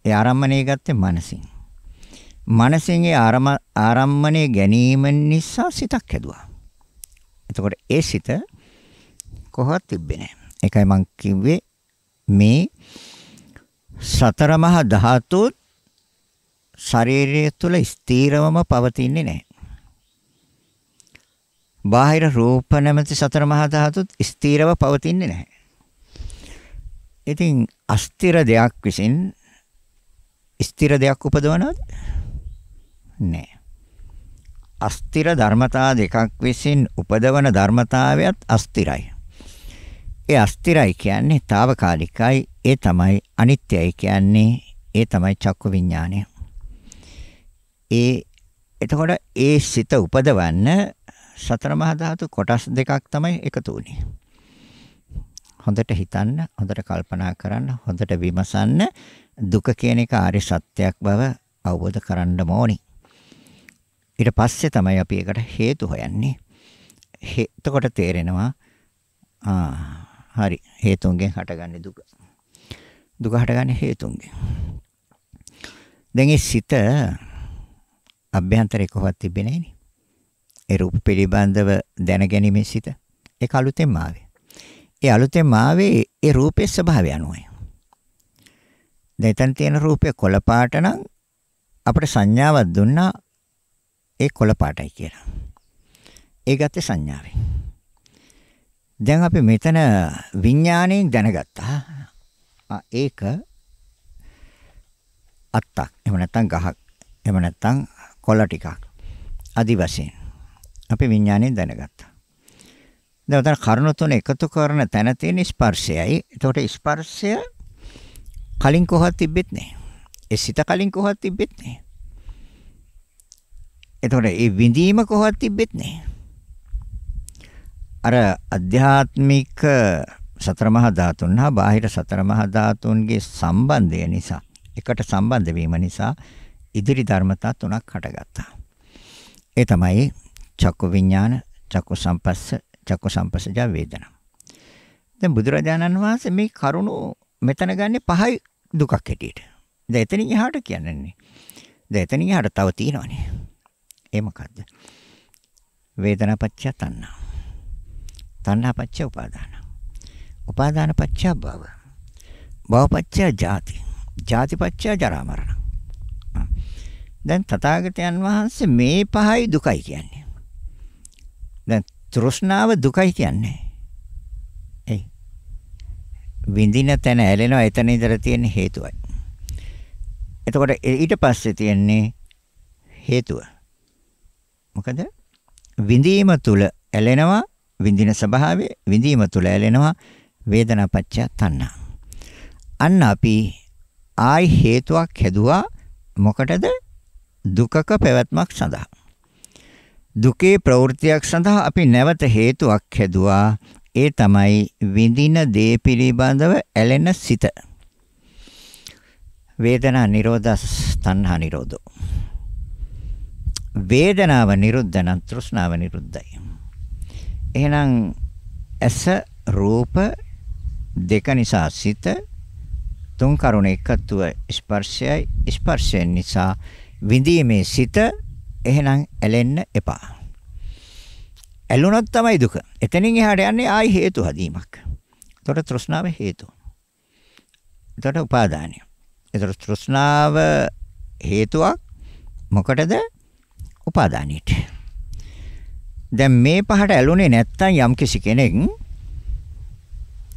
ඒ ආරම්මණය ගත්තේ මනසින්. මනසෙන් ඒ ආරම්මණය ගැනීම නිසා සිතක් හැදුවා. එතකොට ඒ සිත කොහොත් තිබ්බේ නැහැ. ඒකයි මම කිව්වේ මේ සතර මහා ධාතු ශරීරය තුල ස්ථීරවම පවතින්නේ නැහැ. බාහිර රූප නැමැති සතර මහා ධාතුත් ස්ථීරව පවතින්නේ නැහැ. ඉතින් අස්තිර දෙයක් විසින් ස්ථිර දෙයක් උපදවනවද? නෑ. අස්තිර ධර්මතා දෙකක් විසින් උපදවන ධර්මතාවයත් අස්තිරයි. ඒ අස්තිරයි කියන්නේ తాවකාලිකයි ඒ තමයි අනිත්‍යයි කියන්නේ ඒ තමයි චක්කු විඥානය. ඒ එතකොට ඒ සිත උපදවන්න සතර මහා ධාතු කොටස් දෙකක් තමයි එකතු වුනේ. හොඳට හිතන්න, හොඳට කල්පනා කරන්න, හොඳට විමසන්න දුක කියන එක ආර්ය සත්‍යයක් බව අවබෝධ කරගන්න ඕනේ. ඊට පස්සේ තමයි අපි ඒකට හේතු හොයන්නේ. එතකොට තේරෙනවා ආ හරි හේතුන්ගෙන් හටගන්නේ දුක. දුක හටගන්නේ හේතුන්ගෙන්. දැන් ඒ සිත අභ්‍යන්තරේ කොහොමද තිබෙන්නේ නේ? ඒ රූප පිළිබඳව දැනගැනීමේ සිත. ඒක අලුතෙන් ආවේ. ඒ අලුතෙන් ආවේ ඒ රූපේ ස්වභාවය අනුවයි. දැන් තියෙන රූපේ කොළ පාට නම් අපිට සංඥාවක් දුන්නා ඒ කොළ පාටයි කියලා. ඒ ගත්තේ සංඥාවෙන්. දැන් අපි මෙතන විඥාණයෙන් දැනගත්තා. ඒක අත්තක්. එහෙම නැත්නම් ගහක්. එහෙම නැත්නම් කොළ ටිකක්. আদি වශයෙන් අපි විඥාණයෙන් දැනගත්තා. දැන් උතන කරුණු තුන එකතු කරන තැන තියෙන ස්පර්ශයයි. එතකොට ස්පර්ශය කලින් කොහොත් තිබෙත් නැහැ. ඒ සිත කලින් කොහොත් තිබෙත් නැහැ. එතකොට ඒ විඳීම කොහොමද තිබෙත් නැහැ. අර අධ්‍යාත්මික සතර මහා ධාතුන් හා බාහිර සතර මහා ධාතුන්ගේ සම්බන්ධය නිසා එකට සම්බන්ධ වීම නිසා ඉදිරි ධර්මතා තුනක් හටගත්තා. ඒ තමයි චක්කු විඥාන, චක්කු සම්පස්ස, චක්කු සම්පස්සජ වේදනා. දැන් බුදුරජාණන් වහන්සේ මේ කරුණු මෙතන ගන්නේ පහයි දුකක් හැටියට. දැන් එතනින් එහාට කියන්නේ. දැන් එතනින් එහාට තව තියෙනවනේ. ඒ මොකද්ද? වේදනාපච්චය තණ්හා. තණ්හාපච්චය උපාදාන. උපාදානපච්චය භව. භවපච්චය ජාති. ජාතිපච්චය ජරා මරණ. දැන් තථාගතයන් වහන්සේ මේ පහයි දුකයි කියන්නේ. දැන් තෘෂ්ණාව දුකයි කියන්නේ. ඒ විඳින තැන ඇලෙනවා එතන ඉඳලා තියෙන හේතුවයි. එතකොට ඊට පස්සේ තියෙන්නේ හේතුව. මොකද විඳීම තුල ඇලෙනවා විඳින ස්වභාවය විඳීම තුල ඇලෙනවා වේදනාපච්චය තණ්හා. අන්න අපි ආයි හේතුවක් හැදුවා මොකටද? දුකක පැවැත්මක් සඳහා. දුකේ ප්‍රවෘත්තියක් සඳහා අපි නැවත හේතුවක් හැදුවා. ඒ තමයි විඳින දේ පිළිබඳව ඇලෙන සිත. වේදනා නිරෝධස් තණ්හා නිරෝධෝ වේදනාව නිරුද්ධ නම් තෘෂ්ණාව නිරුද්ධයි. එහෙනම් ඇස රූප දෙක නිසා සිත තුන් කරුණ එකතුව ස්පර්ශයයි ස්පර්ශයෙන් නිසා විඳීමේ සිත එහෙනම් ඇලෙන්න එපා. ඇලුනොත් තමයි දුක. එතනින් එහාට යන්නේ ආයි හේතු හදීමක්. එතකොට තෘෂ්ණාව හේතු. එතකොට උපාදානය. එතකොට තෘෂ්ණාව හේතුවක් මොකටද? උපාදානීට. දැන් මේ පහට ඇලුනේ නැත්තම් යම්කිසි කෙනෙක්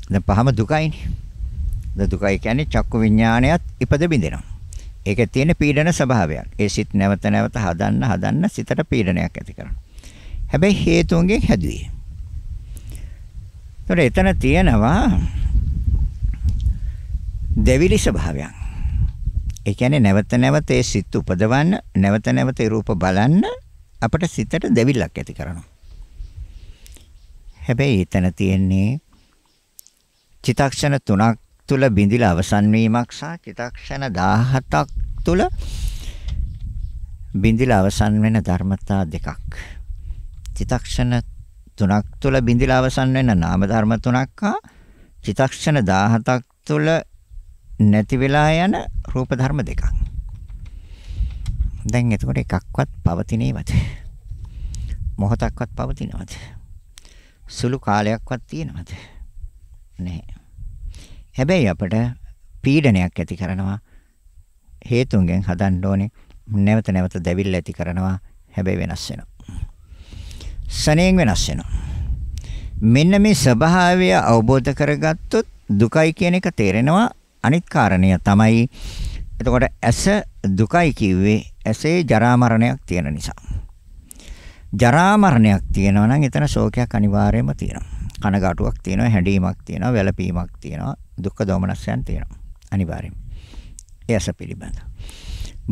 දැන් පහම දුකයිනේ. දැන් දුකයි කියන්නේ චක්කු විඥානයත් ඉපද බින්දෙනවා. ඒකේ තියෙන පීඩන ස්වභාවයක්. ඒ සිත් නැවත නැවත හදන්න හදන්න සිතට පීඩනයක් ඇති කරනවා. හැබැයි හේතුන්ගෙන් හැදුවේ. ඒතර එතන තියෙනවා දෙවිලි ස්වභාවයක්. ඒ කියන්නේ නැවත නැවත ඒ සිත් උපදවන්න නැවත නැවත ඒ රූප බලන්න අපට සිතට දෙවිල්ලක් ඇති කරනවා. හැබැයි එතන තියෙන්නේ චිතක්ෂණ තුනක් තුල බිඳිලා අවසන් වීමක් සහ චිතක්ෂණ 17ක් තුල බිඳිලා අවසන් වෙන ධර්මතා දෙකක්. චිතක්ෂණ තුනක් තුල බිඳිලා අවසන් වෙන නාම ධර්ම තුනක් හා චිතක්ෂණ 17ක් තුල නැති වෙලා යන රූප ධර්ම දෙකක්. දැන් එතකොට එකක්වත් පවතිනේවද? මොහොතක්වත් පවතිනවද? සුළු කාලයක්වත් තියෙනවද? නැහැ. හැබැයි අපට පීඩනයක් ඇති කරනවා හේතුන්ගෙන් හදන්න ඕනේ නැවත නැවත දැවිල්ල ඇති කරනවා හැබැයි වෙනස් වෙනවා. සනේන් වෙනස් වෙනවා. මෙන්න මේ ස්වභාවය අවබෝධ කරගත්තොත් දුකයි කියන එක තේරෙනවා අනිත් කාරණය තමයි එතකොට ඇස දුකයි කිව්වේ ඇසේ ජරා මරණයක් තියෙන නිසා. ජරා මරණයක් තියෙනවා නම් එතන ශෝකයක් අනිවාර්යයෙන්ම තියෙනවා. කනගාටුවක් තියෙනවා, හැඬීමක් තියෙනවා, වැළපීමක් තියෙනවා, දුක්ඛ දෝමනස්යන් තියෙනවා. අනිවාර්යයෙන්. ඒ ඇස පිළිබඳ.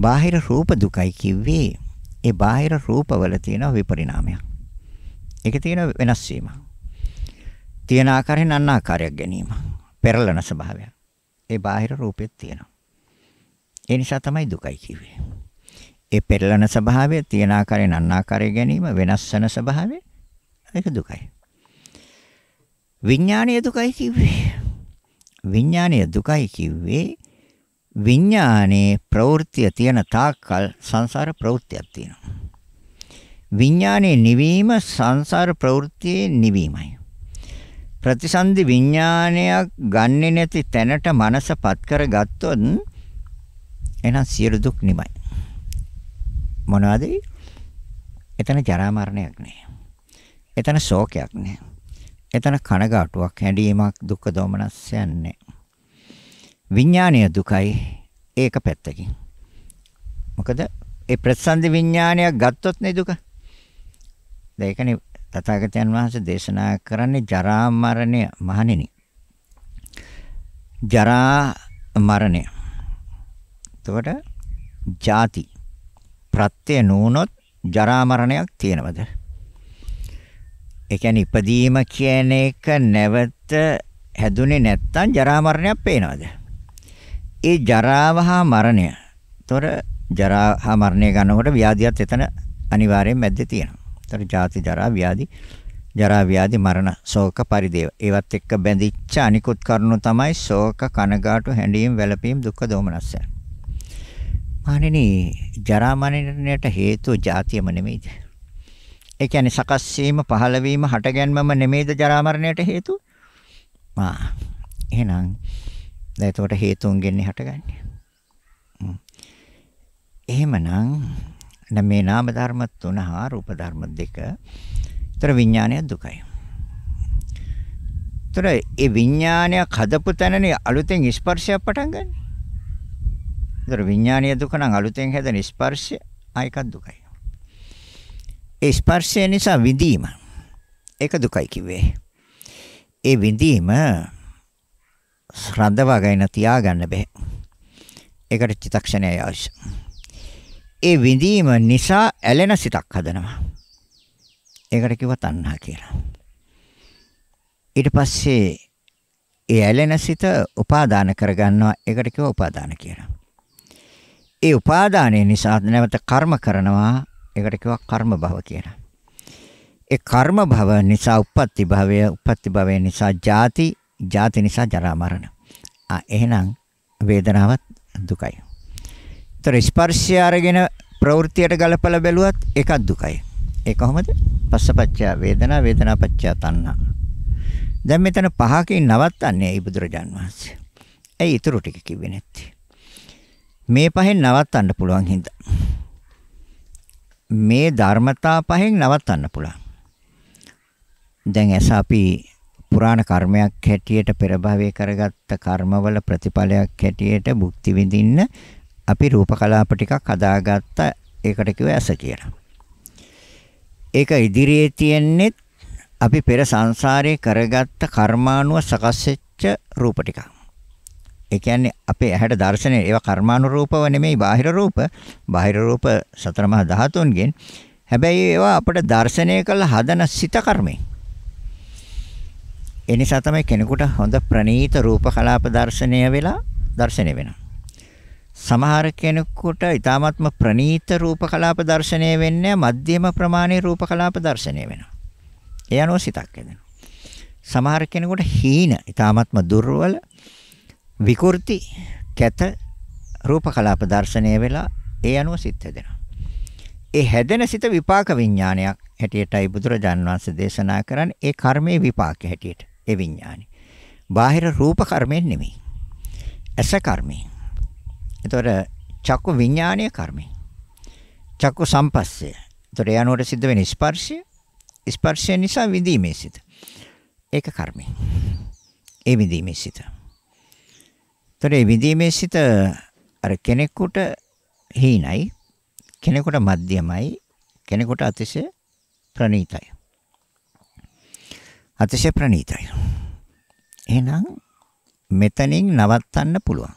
බාහිර රූප දුකයි කිව්වේ ඒ බාහිර රූපවල තියෙන විපරිණාමයක්. ඒකේ තියෙන වෙනස් වීම. තියෙන ආකාරයෙන් අන්න ආකාරයක් ගැනීම. පෙරලන ස්වභාවයක්. ඒ බාහිර රූපෙත් තියෙනවා. ඒ නිසා තමයි දුකයි කිව්වේ. ඒ පෙරලන ස්වභාවය තියෙන ආකාරයෙන් අන් ආකාරය ගැනීම වෙනස් වෙන ස්වභාවය ඒක දුකයි. විඥානීය දුකයි කිව්වේ. විඥානීය දුකයි කිව්වේ විඥානයේ ප්‍රවෘත්තිය තියෙන තාක්කල් සංසාර ප්‍රවෘත්තියක් තියෙනවා. විඥානයේ නිවීම සංසාර ප්‍රවෘත්තියේ නිවීමයි. ප්‍රතිසන්දි විඥානයක් ගන්නෙ නැති තැනට මනසපත් කරගත්තොත් එහෙනම් සියලු දුක් නිමයි. මොනවද? එතන ජරා මරණයක් නැහැ. එතන ශෝකයක් නැහැ. එතන කනගාටුවක් හැඬීමක් දුක දොමනස්යක් නැහැ. විඥානීය දුකයි ඒක පැත්තකින්. මොකද ඒ ප්‍රතිසන්දි විඥානයක් ගත්තොත් නේ දුක. දැන් ඒකනේ තථාගතයන් වහන්සේ දේශනා කරන්නේ ජරා මරණය මහණෙනි. ජරා මරණය. එතකොට ಜಾති ප්‍රත්‍ය නූනොත් ජරා මරණයක් තියෙනවද? ඒ කියන්නේ ඉපදීම කියන එක නැවත හැදුනේ නැත්තම් ජරා මරණයක් පේනවද? ඒ ජරාව හා මරණය. එතකොට ජරා හා මරණය ගන්නකොට ව්‍යාධියත් එතන අනිවාර්යෙන් මැද්දේ තියෙනවා. තර ජාති ජරා ව්‍යාධි ජරා ව්‍යාධි මරණ ශෝක පරිදේව. ඒවත් එක්ක බැඳිච්ච අනිකුත් කරුණු තමයි ශෝක කනගාටු හැඬීම් වැළපීම් දුක්ඛ දෝමනස්ස. මානෙනි ජරා මරණයට හේතු ජාතියම නෙමෙයිද? ඒ කියන්නේ සකස් වීම පහළ වීම හටගැන්මම නෙමෙයිද ජරා මරණයට හේතු? ආ එහෙනම් දැන් එතකොට හේතුන්ගෙන් හටගන්නේ. එහෙමනම් නැත්නම් මේ නාම ධර්ම තුන හා රූප ධර්ම දෙක. ඒතර විඥානය දුකයි. ඒතර ඒ විඥානය හදපු තැනනේ අලුතෙන් ස්පර්ශයක් පටන් ගන්න. ඒතර විඥානය දුක නම් අලුතෙන් හැදෙන ස්පර්ශය ආයකක් දුකයි. ඒ ස්පර්ශය නිසා විඳීම ඒක දුකයි කිව්වේ. ඒ විඳීම ශ්‍රද්ධවගෙන තියාගන්න බෑ. ඒකට චිතක්ෂණයයි අවශ්‍ය. ඒ විඳීම නිසා ඇලෙන සිතක් හදනවා. ඒකට කිව්වා තණ්හා කියලා. ඊට පස්සේ ඒ ඇලෙන සිත උපාදාන කරගන්නවා. ඒකට කිව්වා උපාදාන කියලා. ඒ උපාදානය නිසා නැවත කර්ම කරනවා. ඒකට කිව්වා කර්ම භව කියලා. ඒ කර්ම භව නිසා උප්පත්ති භවය, උප්පත්ති භවය නිසා ජාති, ජාති නිසා ජරා මරණ. ආ එහෙනම් වේදනාවත් දුකයි. ତර ස්පර්ශය අරගෙන ප්‍රවෘත්තියට ගලපලා බැලුවත් එකක් දුකයි. ඒ කොහොමද? පස්සපච්චා වේදනා වේදනාපච්චා තණ්හා. දැන් මෙතන පහකින් නවත්තන්නේ ඒ බුදුරජාන් වහන්සේ. ඇයි ඊටු ටික කිව්වේ නැත්තේ? මේ පහෙන් නවත්තන්න පුළුවන් හින්දා. මේ ධර්මතා පහෙන් නවත්තන්න පුළුවන්. දැන් ඇස අපි පුරාණ කර්මයක් හැටියට පෙර භවයේ කරගත්ත කර්මවල ප්‍රතිඵලයක් හැටියට භුක්ති විඳින්න අපි රූප කලාප ටිකක් හදාගත්ත ඒකට කිව්ව ඇස කියලා. ඒක ඉදිරියේ තියෙන්නේ අපි පෙර සංසාරේ කරගත්ත කර්මානුව සකස් වෙච්ච රූප ටිකක්. ඒ කියන්නේ අපේ ඇහැට දැర్శනේ ඒවා කර්මානුරූපව නෙමෙයි බාහිර රූප. බාහිර රූප සතර මහා ධාතුන්ගෙන්. හැබැයි ඒවා අපට දැర్శණය කළ හදන සිත කර්මෙන්. එනිසා තමයි කෙනෙකුට හොඳ ප්‍රණීත රූප කලාප දැర్శණය වෙලා දැర్శණය වෙනවා. සමහර කෙනෙකුට ඊ타මත්ම ප්‍රනීත රූප කලාප දර්ශනය වෙන්නේ මධ්‍යම ප්‍රමාණයේ රූප කලාප දර්ශනය වෙනවා. ඒ අනුව සිතක් හදනවා. සමහර කෙනෙකුට හීන ඊ타මත්ම දුර්වල විකෘති කැත රූප කලාප දර්ශනය වෙලා ඒ අනුව සිත හදනවා. ඒ හැදෙන සිත විපාක විඥානයක් හැටියටයි බුදුරජාන් වහන්සේ දේශනා කරන්නේ ඒ කර්මයේ විපාක හැටියට ඒ විඥානි. බාහිර රූප කර්මයෙන් නෙමෙයි. ඇස කර්මයෙන්. එතකොට චක්කු විඥානීය කර්මය. චක්කු සම්පස්සය. එතකොට යනුවට සිද්ධ වෙන ස්පර්ශය. ස්පර්ශය නිසා විඳීමේ සිත. ඒක කර්මය. ඒ විඳීමේ සිත. එතකොට ඒ විඳීමේ සිත අර කෙනෙකුට හීනයි. කෙනෙකුට මධ්‍යමයි. කෙනෙකුට අතිශය ප්‍රණීතයි. අතිශය ප්‍රණීතයි. එහෙනම් මෙතනින් නවත්තන්න පුළුවන්.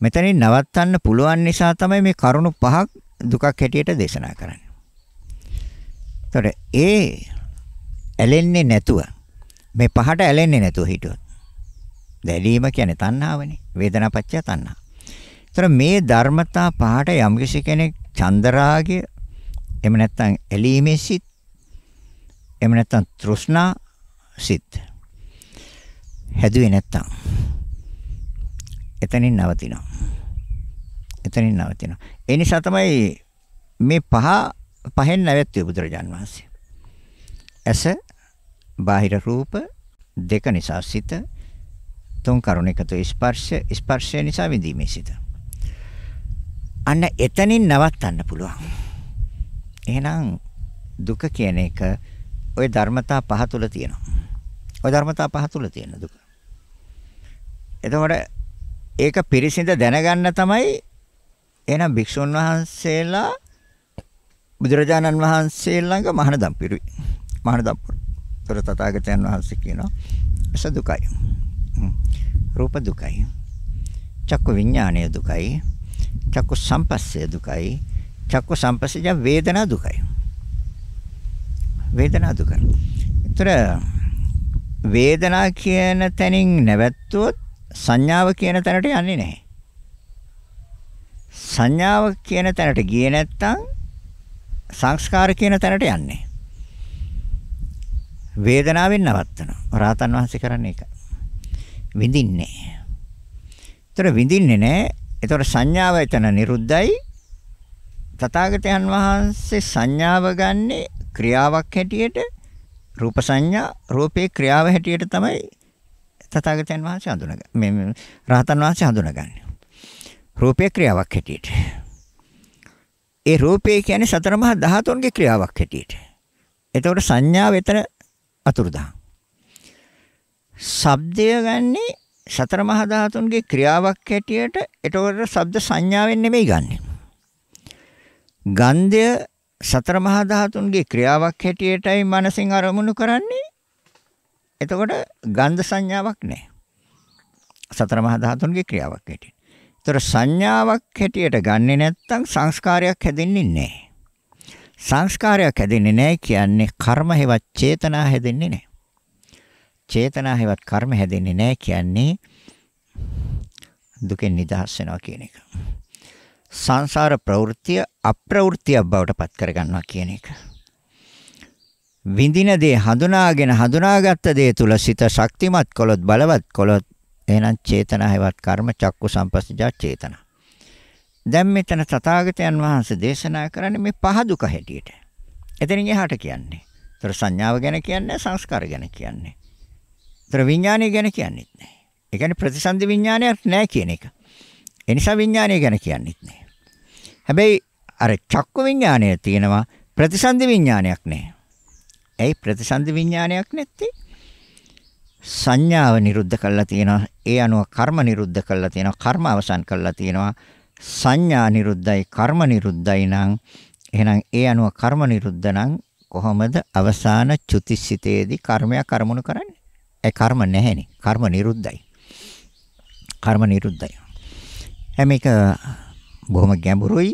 මෙතනින් නවත්තන්න පුළුවන් නිසා තමයි මේ කරුණු පහක් දුකක් හැටියට දේශනා කරන්නේ. ඒතර ඒ ඇලෙන්නේ නැතුව මේ පහට ඇලෙන්නේ නැතුව හිටියොත් දැලීම කියන්නේ තණ්හාවනේ. වේදනාපච්චය තණ්හා. ඒතර මේ ධර්මතා පහට යම්කිසි කෙනෙක් චන්දරාගය එහෙම නැත්නම් ඇලීමේ සිත් එහෙම නැත්නම් තෘෂ්ණා සිත් හැදුවේ නැත්නම් එතනින් නවතිනවා. එතනින් නවතිනවා. ඒ නිසා තමයි මේ පහ පහෙන් නැවැත්වුවේ බුදුරජාන් වහන්සේ. ඇස බාහිර රූප දෙක නිසා සිත තුන් කරුණ එකතු ස්පර්ශ ස්පර්ශය නිසා විඳීමේ සිත. අන්න එතනින් නවත්තන්න පුළුවන්. එහෙනම් දුක කියන එක ওই ධර්මතා පහ තුල තියෙනවා. ওই ධර්මතා පහ තුල තියෙන දුක. එතකොට ඒක පිරිසිඳ දැනගන්න තමයි එහෙනම් භික්ෂුන් වහන්සේලා බුදුරජාණන් වහන්සේ ළඟ මහානදම් පිරුයි. මහානදම් පුර තථාගතයන් වහන්සේ කියනවා රස දුකයි. රූප දුකයි. චක්කු විඥානය දුකයි. චක්කු සම්පස්සය දුකයි. චක්කු සම්පස්සය වේදනා දුකයි. වේදනා දුක. ඒතර වේදනා කියන තැනින් නැවැත්තුවොත් සංඥාව කියන තැනට යන්නේ නැහැ. සංඥාව කියන තැනට ගියේ නැත්තම් සංස්කාර කියන තැනට යන්නේ. වේදනාවෙන් නවත්තනවා. රාතන් වහන්සේ කරන්නේ ඒක. විඳින්නේ. ඒතර විඳින්නේ නැහැ. ඒතර සංඥාව එතන නිරුද්ධයි. තථාගතයන් වහන්සේ සංඥාව ගන්නේ ක්‍රියාවක් හැටියට රූප සංඥා රූපේ ක්‍රියාව හැටියට තමයි තථාගතයන් වහන්සේ හඳුනග මේ රහතන් වහන්සේ හඳුනගන්නේ. රූපේ ක්‍රියාවක් හැටියට. ඒ රූපේ කියන්නේ සතර මහා ධාතුන්ගේ ක්‍රියාවක් හැටියට. එතකොට සංඥාව එතන අතුරුදහන්. ශබ්දය ගන්නේ සතර මහා ධාතුන්ගේ ක්‍රියාවක් හැටියට. එතකොට ශබ්ද සංඥාවෙන් නෙමෙයි ගන්නෙ. ගන්ධය සතර මහා ධාතුන්ගේ ක්‍රියාවක් හැටියටයි මනසින් අරමුණු කරන්නේ එතකොට ගන්ධ සංඥාවක් නැහැ. සතර මහා ධාතුන්ගේ ක්‍රියාවක් හැටියට. ඒතර සංඥාවක් හැටියට ගන්නෙ නැත්නම් සංස්කාරයක් හැදෙන්නේ නැහැ. සංස්කාරයක් හැදෙන්නේ නැහැ කියන්නේ කර්ම හේවත් චේතනා හැදෙන්නේ නැහැ. චේතනා හේවත් කර්ම හැදෙන්නේ නැහැ කියන්නේ දුකෙන් නිදහස් වෙනවා කියන එක. සංසාර ප්‍රවෘත්තිය අප්‍රවෘත්තියක් බවට පත් කරගන්නවා කියන එක. විඳින දේ හඳුනාගෙන හඳුනාගත්ත දේ තුල සිත ශක්තිමත් කළොත් බලවත් කළොත් එහෙනම් චේතනා හේවත් කර්ම චක්කු සම්පස්සජා චේතනා. දැන් මෙතන තථාගතයන් වහන්සේ දේශනා කරන්නේ මේ පහදුක හැටියට. එතනින් එහාට කියන්නේ. ඒතර සංඥාව ගැන කියන්නේ සංස්කාර ගැන කියන්නේ. ඒතර විඥානය ගැන කියන්නේත් නැහැ. ඒ කියන්නේ ප්‍රතිසන්දි විඥානයක් නැහැ කියන එක. ඒ නිසා විඥානය ගැන කියන්නේත් නැහැ. හැබැයි අර චක්කු විඥානය තියෙනවා ප්‍රතිසන්දි විඥානයක් නැහැ. ඇයි ප්‍රතිසන්දි විඥානයක් නැත්තේ? සංඥාව නිරුද්ධ කළා තියෙනවා. ඒ අනුව කර්ම නිරුද්ධ කළා තියෙනවා. කර්ම අවසන් කළා තියෙනවා. සංඥා නිරුද්ධයි කර්ම නිරුද්ධයි නම් එහෙනම් ඒ අනුව කර්ම නිරුද්ධ නම් කොහොමද අවසාන චුතිසිතේදී කර්මයක් අරමුණු කරන්නේ? ඒ කර්ම නැහෙනේ. කර්ම නිරුද්ධයි. කර්ම නිරුද්ධයි. හැම එක බොහොම ගැඹුරුයි.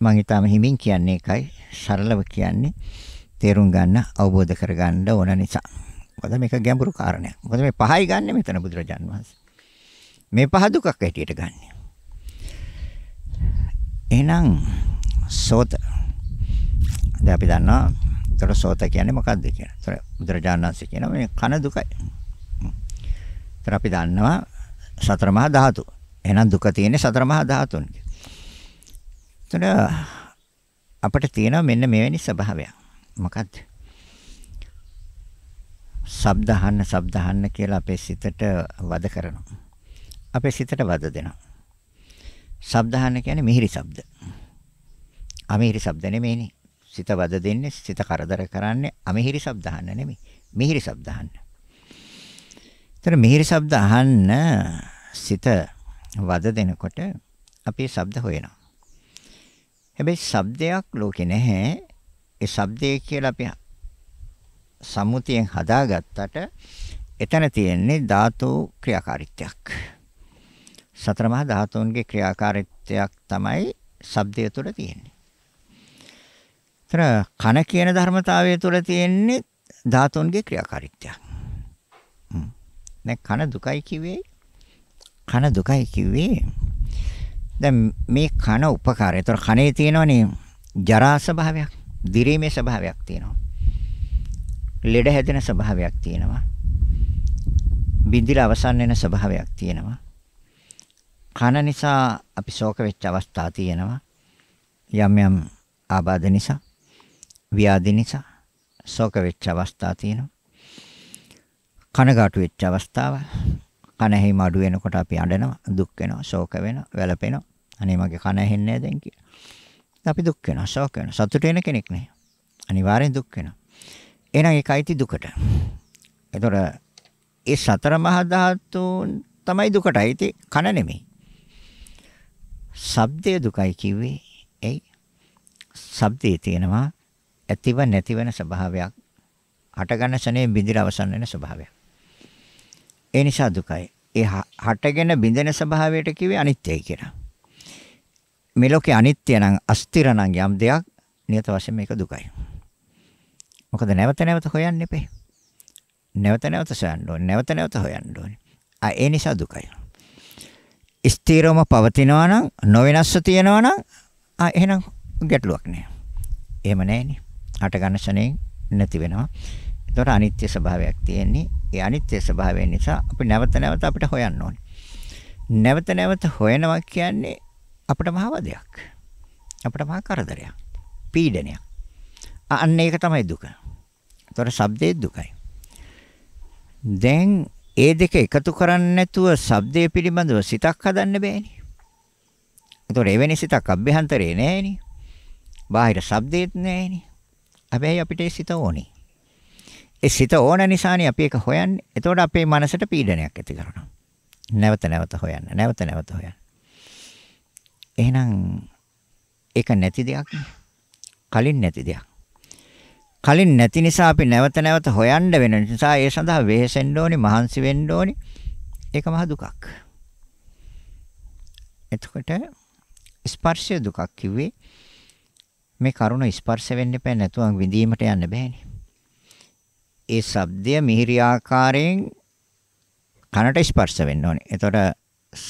මම ඊටම හිමින් කියන්නේ එකයි සරලව කියන්නේ තේරුම් ගන්න අවබෝධ කරගන්න ඕන නිසා. මොකද මේක ගැඹුරු කාරණයක්. මොකද මේ පහයි ගන්න මෙතන බුදුරජාන් වහන්සේ. මේ පහ දුකක් හැටියට ගන්න. එහෙනම් සෝත දැන් අපි දන්නවා ඒතර සෝත කියන්නේ මොකක්ද කියලා. ඒතර බුදුරජාණන් වහන්සේ කියනවා මේ කන දුකයි. ඒතර අපි දන්නවා සතර මහා ධාතු. එහෙනම් දුක තියෙන්නේ සතර මහා ධාතුන්. ඒතර අපිට තියෙනවා මෙන්න මෙවැනි ස්වභාවයක්. මොකද්ද? ශබ්ද අහන්න ශබ්ද අහන්න කියලා අපේ සිතට වද කරනවා. අපේ සිතට වද දෙනවා. ශබ්ද අහන්න කියන්නේ මිහිරි ශබ්ද. අමිහිරි ශබ්ද නෙමෙයිනේ. සිත වද දෙන්නේ, සිත කරදර කරන්නේ අමිහිරි ශබ්ද අහන්න නෙමෙයි. මිහිරි ශබ්ද අහන්න. ඒතර මිහිරි ශබ්ද අහන්න සිත වද දෙනකොට අපි ශබ්ද හොයනවා. හැබැයි ශබ්දයක් ලෝකේ නැහැ. ඒ shabdaya කියලා අපි සම්මුතියෙන් හදාගත්තට එතන තියෙන්නේ ධාතු ක්‍රියාකාරීත්වයක්. සතර මහා ධාතුන්ගේ ක්‍රියාකාරීත්වයක් තමයි shabdaya තුළ තියෙන්නේ. එතන කන කියන ධර්මතාවය තුළ තියෙන්නේ ධාතුන්ගේ ක්‍රියාකාරීත්වයක්. දැන් කන දුකයි කිව්වේ කන දුකයි කිව්වේ දැන් මේ කන උපකාරය. ඒතර කනේ තියෙනවනේ ජරා ස්වභාවයක්. දිරීමේ ස්වභාවයක් තියෙනවා. ලෙඩ හැදෙන ස්වභාවයක් තියෙනවා. බිඳිලා අවසන් වෙන ස්වභාවයක් තියෙනවා. කන නිසා අපි ශෝක වෙච්ච අවස්ථා තියෙනවා. යම් යම් ආබාධ නිසා, ව්‍යාධි නිසා ශෝක වෙච්ච අවස්ථා තියෙනවා. කනගාටු වෙච්ච අවස්ථාව. කන ඇහිම අඩු වෙනකොට අපි අඬනවා, දුක් වෙනවා, ශෝක වෙනවා, වැළපෙනවා. අනේ මගේ කන ඇහෙන්නේ නැහැ දැන් කියලා. අපි දුක් වෙනවා, ශෝක වෙනවා. සතුට වෙන කෙනෙක් නේ. අනිවාර්යෙන් දුක් වෙනවා. එහෙනම් ඒකයිති දුකට. ඒතොර ඒ සතර මහා ධාතුන් තමයි දුකටයි. ඉතින් කන නෙමෙයි. ශබ්දය දුකයි කිව්වේ. එයි. ශබ්දයේ තියෙනවා ඇතිව නැතිවෙන ස්වභාවයක්. හටගන්න ශනේ බිඳිර අවසන් වෙන ස්වභාවයක්. ඒ නිසා දුකයි. ඒ හටගෙන බිඳෙන ස්වභාවයට කිව්වේ අනිත්‍යයි කියලා. මේ ලෝකේ අනිත්‍ය නම් අස්තිර නම් යම් දෙයක් නියත වශයෙන් මේක දුකයි. මොකද නැවත නැවත හොයන්න එපේ. නැවත නැවත සොයන්න ඕනේ. නැවත නැවත හොයන්න ඕනේ. ආ ඒ නිසා දුකයි. ස්ථිරවම පවතිනවා නම් නොවෙනස්ව තියෙනවා නම් ආ එහෙනම් ගැටලුවක් නෑ. එහෙම නෑනේ. හට ගන්න ශනේ නැති වෙනවා. ඒතොර අනිත්‍ය ස්වභාවයක් තියෙන්නේ. ඒ අනිත්‍ය ස්වභාවය නිසා අපි නැවත නැවත අපිට හොයන්න ඕනේ. නැවත නැවත හොයනවා කියන්නේ අපිට මහ වදයක්. අපිට මහ කරදරයක්. පීඩනයක්. අන්න ඒක තමයි දුක. ඒතොර ශබ්දයේ දුකයි. දැන් ඒ දෙක එකතු කරන්නේ නැතුව ශබ්දයේ පිළිබඳව සිතක් හදන්න බෑනේ. ඒතොර එවැනි සිතක් අභ්‍යන්තරේ නෑනේ. බාහිර ශබ්දෙත් නෑනේ. හැබැයි අපිට ඒ සිත ඕනේ. ඒ සිත ඕන නිසානේ අපි ඒක හොයන්නේ. එතකොට අපේ මනසට පීඩනයක් ඇති කරනවා. නැවත නැවත හොයන්න. නැවත නැවත හොයන්න. එහෙනම් ඒක නැති දෙයක් කලින් නැති දෙයක්. කලින් නැති නිසා අපි නැවත නැවත හොයන්න වෙන නිසා ඒ සඳහා වෙහෙසෙන්න ඕනේ, මහන්සි වෙන්න ඕනේ. ඒක මහ දුකක්. එතකොට ස්පර්ශය දුකක් කිව්වේ මේ කරුණ ස්පර්ශ වෙන්න එපා නැතුව විඳීමට යන්න බෑනේ. ඒ ශබ්දය මිහිරි ආකාරයෙන් කනට ස්පර්ශ වෙන්න ඕනේ. එතකොට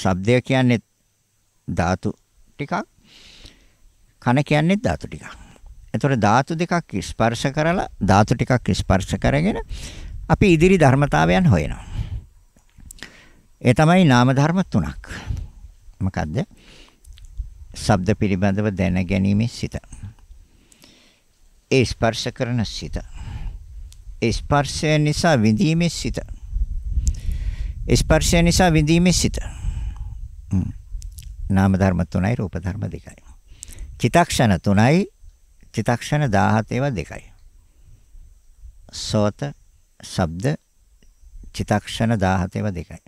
ශබ්දය කියන්නේ ධාතු ටිකක් කන කියන්නේ ධාතු ටිකක්. එතකොට ධාතු දෙකක් ස්පර්ශ කරලා ධාතු ටිකක් ස්පර්ශ කරගෙන අපි ඉදිරි ධර්මතාවයන් හොයනවා. ඒ තමයි නාම ධර්ම තුනක්. මොකද්ද? ශබ්ද පිළිබඳව දැන ගැනීමේ සිත. ඒ ස්පර්ශ කරන සිත. ඒ ස්පර්ශය නිසා විඳීමේ සිත. ස්පර්ශය නිසා විඳීමේ සිත. හ්ම්. නාම ධර්ම තුනයි රූප ධර්ම දෙකයි. චිතක්ෂණ තුනයි චිතක්ෂණ 17 ඒවා දෙකයි. සෝත, ශබ්ද, චිතක්ෂණ 17 ඒවා දෙකයි.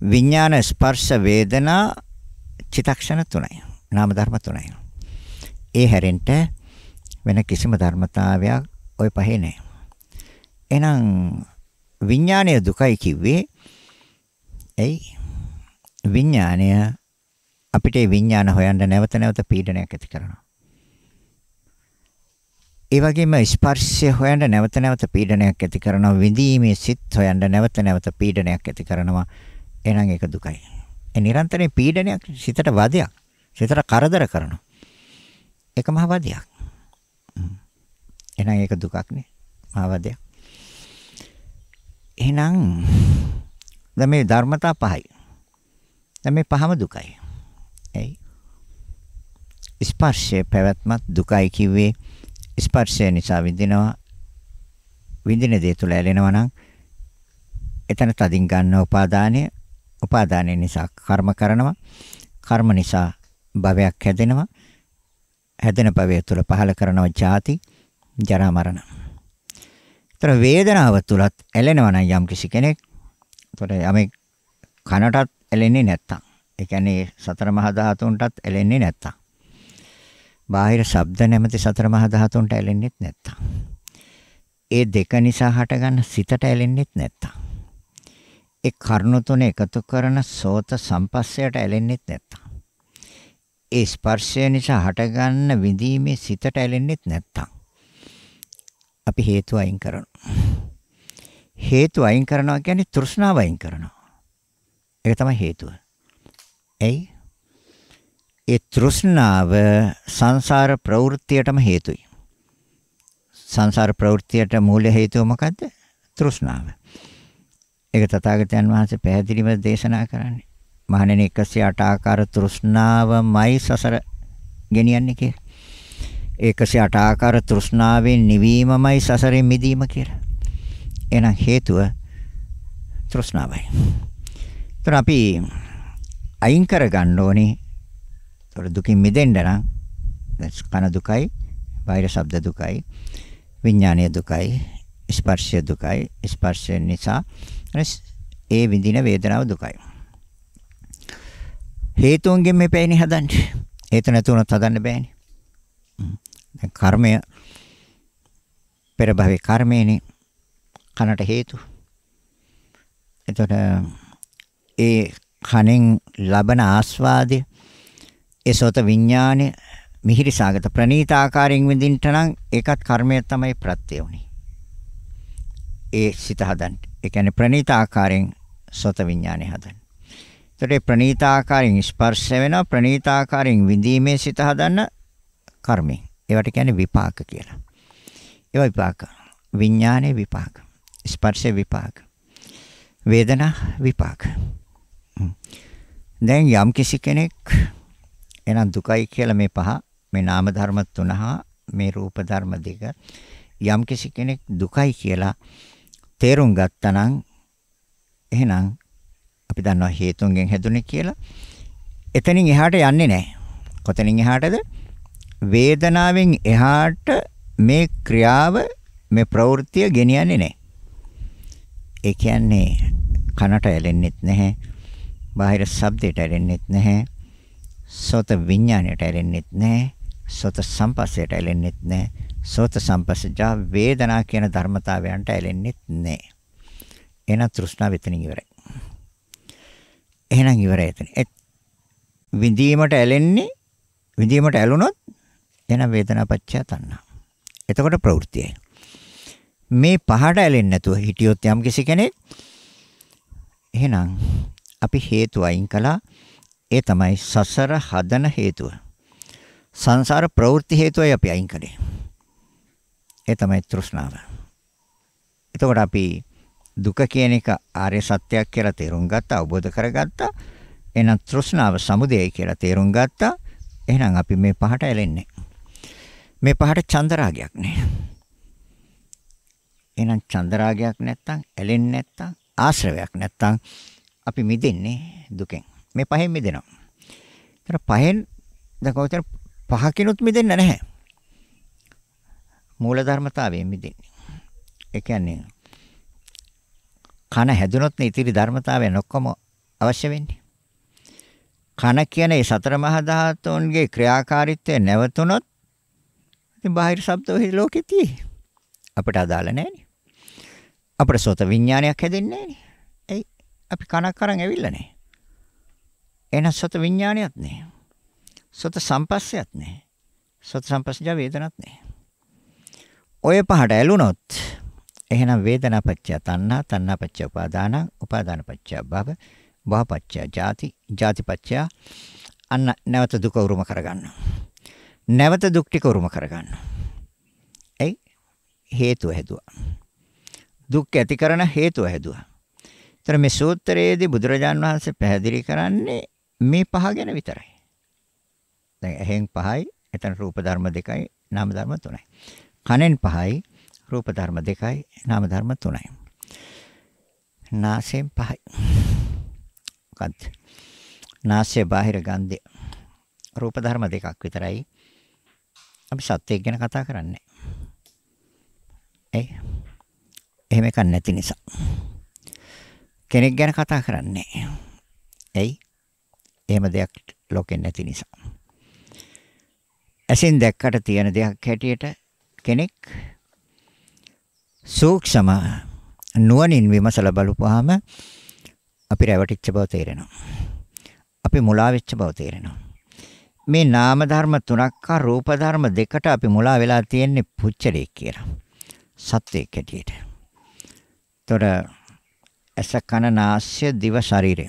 විඥාන ස්පර්ශ වේදනා චිතක්ෂණ තුනයි. නාම ධර්ම තුනයි. ඒ හැරෙන්න වෙන කිසිම ධර්මතාවයක් ওই පහේ නැහැ. එහෙනම් විඥානය දුකයි කිව්වේ ඇයි විඥාණය අපිට විඥාන හොයන්න නැවත නැවත පීඩනයක් ඇති කරනවා. ඒ වගේම ස්පර්ශය හොයන්න නැවත නැවත පීඩනයක් ඇති කරනවා විඳීමේ සිත් හොයන්න නැවත නැවත පීඩනයක් ඇති කරනවා එහෙනම් ඒක දුකයි ඒ නිරන්තරේ පීඩනයක් සිතට වදයක් සිතට කරදර කරනවා ඒක මහ වදයක් එහෙනම් ඒක දුකක් නේ මහ වදයක් එහෙනම් දැන් මේ ධර්මතා පහයි දැන් මේ පහම දුකයි. එයි. ස්පර්ශයේ පැවැත්මත් දුකයි කිව්වේ ස්පර්ශය නිසා විඳිනවා විඳින දේ තුළ ඇලෙනවා නම් එතන තදින් ගන්න උපාදානය උපාදානය නිසා කර්ම කරනවා කර්ම නිසා භවයක් හැදෙනවා හැදෙන භවය තුළ පහල කරනවා ජාති ජරා මරණ. ඒතර වේදනාව තුලත් ඇලෙනවා නම් යම් කිසි කෙනෙක් ඒතර යමෙක් කනටත් එලෙන්නේ නැත්තම්. ඒ කියන්නේ සතර මහා ධාතුන්ටත් එලෙන්නේ නැත්තම්. බාහිර ශබ්ද නැමැති සතර මහා ධාතුන්ට ඇලෙන්නෙත් නැත්තම්. ඒ දෙක නිසා හටගන්න සිතට ඇලෙන්නෙත් නැත්තම්. ඒ කරුණු තුන එකතු කරන සෝත සම්පස්සයට ඇලෙන්නෙත් නැත්තම්. ඒ ස්පර්ශය නිසා හටගන්න විඳීමේ සිතට ඇලෙන්නෙත් නැත්තම්. අපි හේතු අයින් කරනවා. හේතු අයින් කරනවා කියන්නේ තෘෂ්ණාව අයින් කරනවා. ඒක තමයි හේතුව. ඇයි? ඒ තෘෂ්ණාව සංසාර ප්‍රවෘත්තියටම හේතුයි. සංසාර ප්‍රවෘත්තියට මූල හේතුව මොකද්ද? තෘෂ්ණාව. ඒක තථාගතයන් වහන්සේ පැහැදිලිව දේශනා කරන්නේ. මහණෙනි 108 ආකාර තෘෂ්ණාවමයි සසර ගෙනියන්නේ කියලා. 108 ආකාර තෘෂ්ණාවෙන් නිවීමමයි සසරෙන් මිදීම කියලා. එහෙනම් හේතුව තෘෂ්ණාවයි. ඒතර අපි අයින් කර ගන්න ඕනේ. ඒතර දුකින් මිදෙන්න නම් කන දුකයි, බාහිර ශබ්ද දුකයි, විඥානීය දුකයි, ස්පර්ශය දුකයි, ස්පර්ශය නිසා ඒ විඳින වේදනාව දුකයි. හේතුන්ගෙන් මේ පැයිනේ හදන්නේ. හේතු නැතුනොත් හදන්න බෑනේ. දැන් කර්මය පෙර භවයේ කර්මයනේ කනට හේතු. එතකොට ඒ කණෙන් ලබන ආස්වාදය ඒ සෝත විඥානය මිහිරි සාගත ප්‍රණීත ආකාරයෙන් විඳින්නට නම් ඒකත් කර්මය තමයි ප්‍රත්‍ය උනේ. ඒ සිත හදන්න. ඒ කියන්නේ ප්‍රණීත ආකාරයෙන් සෝත විඥානය හදන්න. ඒතර ප්‍රණීත ආකාරයෙන් ස්පර්ශ වෙනවා ප්‍රණීත ආකාරයෙන් විඳීමේ සිත හදන්න කර්මය. ඒවට කියන්නේ විපාක කියලා. ඒවා විපාක. විඥානයේ විපාක. ස්පර්ශ විපාක. වේදනා විපාක. දැන් යම් කිසි කෙනෙක් එහෙනම් දුකයි කියලා මේ පහ මේ නාම ධර්ම තුනහා මේ රූප ධර්ම දෙක යම් කිසි කෙනෙක් දුකයි කියලා තේරුම් ගත්තනම් එහෙනම් අපි දන්නවා හේතුන්ගෙන් හැදුනේ කියලා එතනින් එහාට යන්නේ නැහැ. කොතනින් එහාටද? වේදනාවෙන් එහාට මේ ක්‍රියාව මේ ප්‍රවෘත්තිය ගෙනියන්නේ නැහැ. ඒ කියන්නේ කනට ඇලෙන්නෙත් නැහැ. බාහිර ශබ්දයට ඇලෙන්නෙත් නැහැ. සෝත විඥාණයට ඇලෙන්නෙත් නැහැ. සෝත සම්පස්සයට ඇලෙන්නෙත් නැහැ. සෝත සම්පස්සජා වේදනා කියන ධර්මතාවයන්ට ඇලෙන්නෙත් නැහැ. එහෙනම් තෘෂ්ණාව එතන ඉවරයි. එහෙනම් ඉවරයි එතන. විඳීමට ඇලෙන්නේ විඳීමට ඇලුනොත් එන වේදනාපච්චය තණ්හා. එතකොට ප්‍රවෘත්තියයි. මේ පහට ඇලෙන්නේ නැතුව හිටියොත් යම් කෙනෙක් එහෙනම් අපි හේතු අයින් කළා. ඒ තමයි සසර හදන හේතුව. සංසාර ප්‍රවෘත්ති හේතුවයි අපි අයින් කළේ. ඒ තමයි තෘෂ්ණාව. එතකොට අපි දුක කියන එක ආර්ය සත්‍යයක් කියලා තේරුම් ගත්තා, අවබෝධ කරගත්තා. එහෙනම් තෘෂ්ණාව සමුදයයි කියලා තේරුම් ගත්තා. එහෙනම් අපි මේ පහට ඇලෙන්නේ. මේ පහට චන්දරාගයක් නෑ. එහෙනම් චන්දරාගයක් නැත්තම් ඇලෙන්නේ නැත්තම් ආශ්‍රවයක් නැත්තම් අපි මිදෙන්නේ දුකෙන්. මේ පහෙන් මිදෙනවා. ඒතර පහෙන් දැන් කොහොමද පහකිනුත් මිදෙන්න නැහැ. මූල ධර්මතාවයෙන් මිදෙන්නේ. ඒ කියන්නේ කන හැදුනොත් ඉතිරි ධර්මතාවයන් ඔක්කොම අවශ්‍ය වෙන්නේ. කන කියන ඒ සතර මහා ධාතුන්ගේ ක්‍රියාකාරීත්වය නැවතුනොත් ඉතින් බාහිර ශබ්දෝහි ලෝකෙතියි. අපට අදාළ නැහැ නේ. අපට සෝත විඥානයක් හැදෙන්නේ නැහැ නේ. අපි කනක් අරන් ඇවිල්ලා නැහැ. එහෙනම් සත විඥානයක් නැහැ. සත සම්පස්සයක් නැහැ. සත සම්පස්සජ වේදනක් නැහැ. ඔය පහට ඇලුනොත් එහෙනම් වේදනාපච්චය තණ්හා තණ්හාපච්චය උපාදාන උපාදානපච්චය භව භවපච්චය ජාති ජාතිපච්චය අන්න නැවත දුක උරුම කරගන්න. නැවත දුක් ටික උරුම කරගන්න. ඒ හේතුව හැදුවා. දුක් ඇති කරන හේතුව හැදුවා. ତර මේ සූත්‍රයේදී බුදුරජාන් වහන්සේ පැහැදිලි කරන්නේ මේ පහ ගැන විතරයි. දැන් ඇහෙන් පහයි, එතන රූප ධර්ම දෙකයි, නාම ධර්ම තුනයි. කනෙන් පහයි, රූප ධර්ම දෙකයි, නාම ධර්ම තුනයි. නාසයෙන් පහයි. මොකද්ද? නාසයේ බාහිර ගන්ධය. රූප ධර්ම දෙකක් විතරයි. අපි සත්‍යයක් ගැන කතා කරන්නේ. ඒ එහෙම එකක් නැති නිසා. කෙනෙක් ගැන කතා කරන්නේ ඇයි? එහෙම දෙයක් ලෝකෙ නැති නිසා. ඇසින් දැක්කට තියෙන දෙයක් හැටියට කෙනෙක් සූක්ෂම නුවණින් විමසලා බලපුවාම අපි රැවටිච්ච බව තේරෙනවා. අපි මුලා වෙච්ච බව තේරෙනවා. මේ නාම ධර්ම තුනක් හා රූප ධර්ම දෙකට අපි මුලා වෙලා තියෙන්නේ පුච්චලේ කියලා. සත්‍යයක් හැටියට. ඒතොර ඇස කන නාස්‍ය දිව ශරීරය.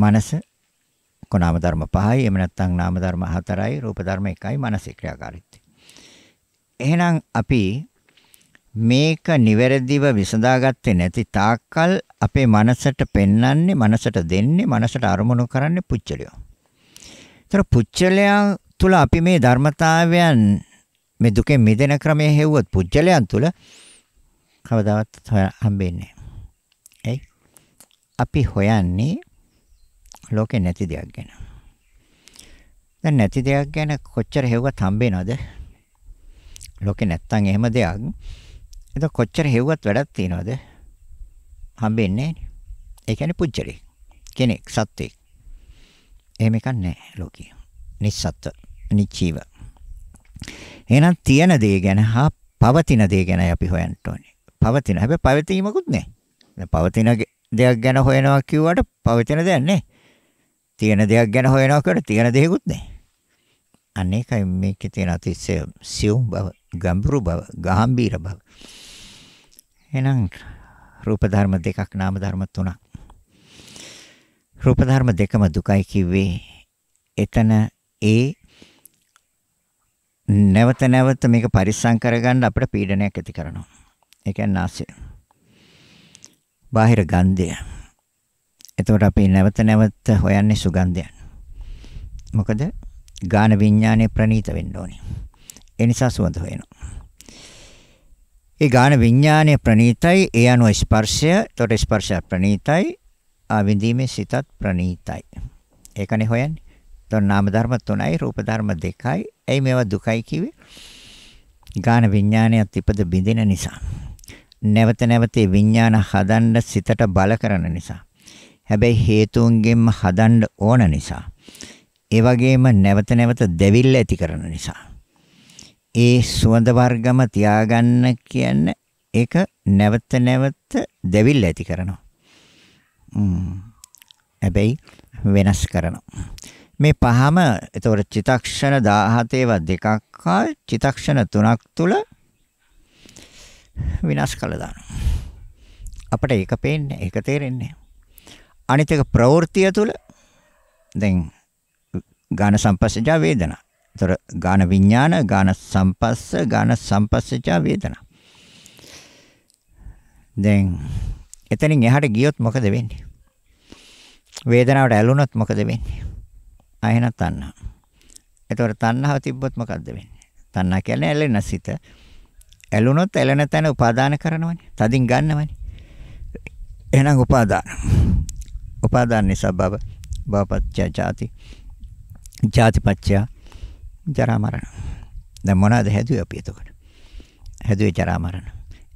මනස කොනාම ධර්ම පහයි එහෙම නැත්නම් නාම ධර්ම හතරයි රූප ධර්ම එකයි මානසික ක්‍රියාකාරීත්වය. එහෙනම් අපි මේක නිවැරදිව විසඳාගත්තේ නැති තාක්කල් අපේ මනසට පෙන්වන්නේ මනසට දෙන්නේ මනසට අරමුණු කරන්නේ පුච්චලියෝ. ඒතර පුච්චලයා තුල අපි මේ ධර්මතාවයන් මේ දුකෙන් මිදෙන ක්‍රමය හෙව්වොත් පුච්චලයන් තුල කවදාවත් හම්බෙන්නේ නැහැ. අපි හොයන්නේ ලෝකේ නැති දෙයක් ගැන. දැන් නැති දෙයක් ගැන කොච්චර හෙව්වත් හම්බෙනවද? ලෝකේ නැත්තම් එහෙම දෙයක්. එතකොට කොච්චර හෙව්වත් වැඩක් තියනවද? හම්බෙන්නේ නැහැ. ඒ කියන්නේ පුජ්‍යලේ. කෙනෙක් සත්වෙක්. එහෙම එකක් නැහැ ලෝකේ. නිස්සත්ත්ව, නිචීව. එහෙනම් තියෙන දේ ගැන හා පවතින දේ ගැනයි අපි හොයන්න ඕනේ. පවතින. හැබැයි පවතිීමකුත් නැහැ. දැන් පවතින දෙයක් ගැන හොයනවා කිව්වට පවතින දෙයක් නැහැ. තියෙන දෙයක් ගැන හොයනවා කිව්වට තියෙන දෙයක්වත් නැහැ. අන්න ඒකයි මේකේ තියෙන අතිශය සියුම් බව, ගැඹුරු බව, ගැඹීර බව. එහෙනම් රූප ධර්ම දෙකක් නාම ධර්ම තුනක්. රූප ධර්ම දෙකම දුකයි කිව්වේ. එතන ඒ නැවත නැවත මේක පරිස්සම් කරගන්න අපිට පීඩනයක් ඇති කරනවා. ඒ කියන්නේ නාසය. බාහිර ගන්ධය. එතකොට අපි නැවත නැවත හොයන්නේ සුගන්ධයන්. මොකද ගාන විඥානයේ ප්‍රනීත වෙන්න ඕනේ. ඒ නිසා සුවඳ හොයනවා. ඒ ගාන විඥානයේ ප්‍රනීතයි, ඒ අනුව ස්පර්ශය, එතකොට ස්පර්ශය ප්‍රනීතයි, ආවිඳීමේ සිතත් ප්‍රනීතයි. ඒකනේ හොයන්නේ. එතකොට නාම ධර්ම තුනයි, රූප ධර්ම දෙකයි. ඇයි මේවා දුකයි කිව්වේ? ගාන විඥානයත් ඉපද බිඳින නිසා. නැවත නැවත විඥාන හදන්න සිතට බල කරන නිසා. හැබැයි හේතුන්ගෙන්ම හදන්න ඕන නිසා. ඒ වගේම නැවත නැවත දෙවිල්ල ඇති කරන නිසා. ඒ සුවඳ වර්ගම තියාගන්න කියන්නේ ඒක නැවත නැවත දෙවිල්ල ඇති කරනවා. හැබැයි වෙනස් කරනවා. මේ පහම එතකොට චිතක්ෂණ 17 ඒවා දෙකක් හා චිතක්ෂණ තුනක් තුල විනාශ කළා දානවා. අපට ඒක පේන්නේ, ඒක තේරෙන්නේ. අනිත් එක ප්‍රවෘත්තිය තුල දැන් ගාන සම්පස්සජා වේදනා. ඒතර ගාන විඥාන, ගාන සම්පස්ස, ගාන සම්පස්සජා වේදනා. දැන් එතනින් එහාට ගියොත් මොකද වෙන්නේ? වේදනාවට ඇලුනොත් මොකද වෙන්නේ? ආයෙන තණ්හා. ඒතකොට තණ්හාව තිබ්බොත් මොකද්ද වෙන්නේ? තණ්හා කියන්නේ ඇලෙන සිත. ඇලුනොත් ඇලෙන තැන උපාදාන කරනවනේ. තදින් ගන්නවනේ. එහෙනම් උපාදාන. උපාදාන නිසා බව බවපත්‍ය ජාති. ජාතිපත්‍ය ජරා මරණ. දැන් මොනවාද හැදුවේ අපි එතකොට? හැදුවේ ජරා මරණ.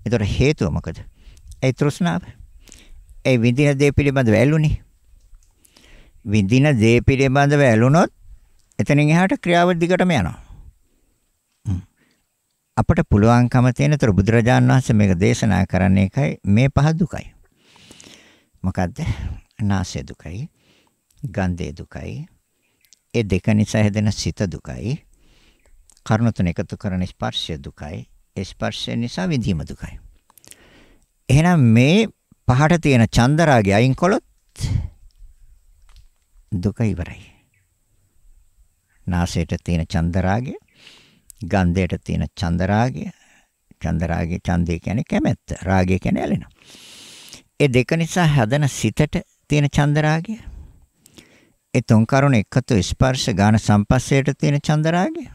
ඒතර හේතුව මොකද? ඒ තෘෂ්ණාව. ඒ විඳින දේ පිළිබඳව ඇලුනේ. විඳින දේ පිළිබඳව ඇලුනොත් එතනින් එහාට ක්‍රියාව දිගටම යනවා. අපට පුළුවන්කම තියෙනතර බුදුරජාණන් වහන්සේ මේක දේශනා කරන්න එකයි මේ පහ දුකයි. මොකද්ද? නාසය දුකයි, ගන්ධය දුකයි, ඒ දෙක නිසා හැදෙන සිත දුකයි, කර්ණ තුන එකතු කරන ස්පර්ශය දුකයි, ස්පර්ශය නිසා විඳීම දුකයි. එහෙනම් මේ පහට තියෙන චන්දරාගය අයින් කළොත් දුක ඉවරයි. නාසයට තියෙන චන්දරාගය ගන්ධයට තියෙන චන්දරාගය චන්දරාගය ඡන්දය කියන්නේ කැමැත්ත රාගය කියන්නේ ඇලෙනවා ඒ දෙක නිසා හැදෙන සිතට තියෙන චන්දරාගය ඒ තුන් කරුණ එකතු ස්පර්ශ ගාන සම්පස්සයට තියෙන චන්දරාගය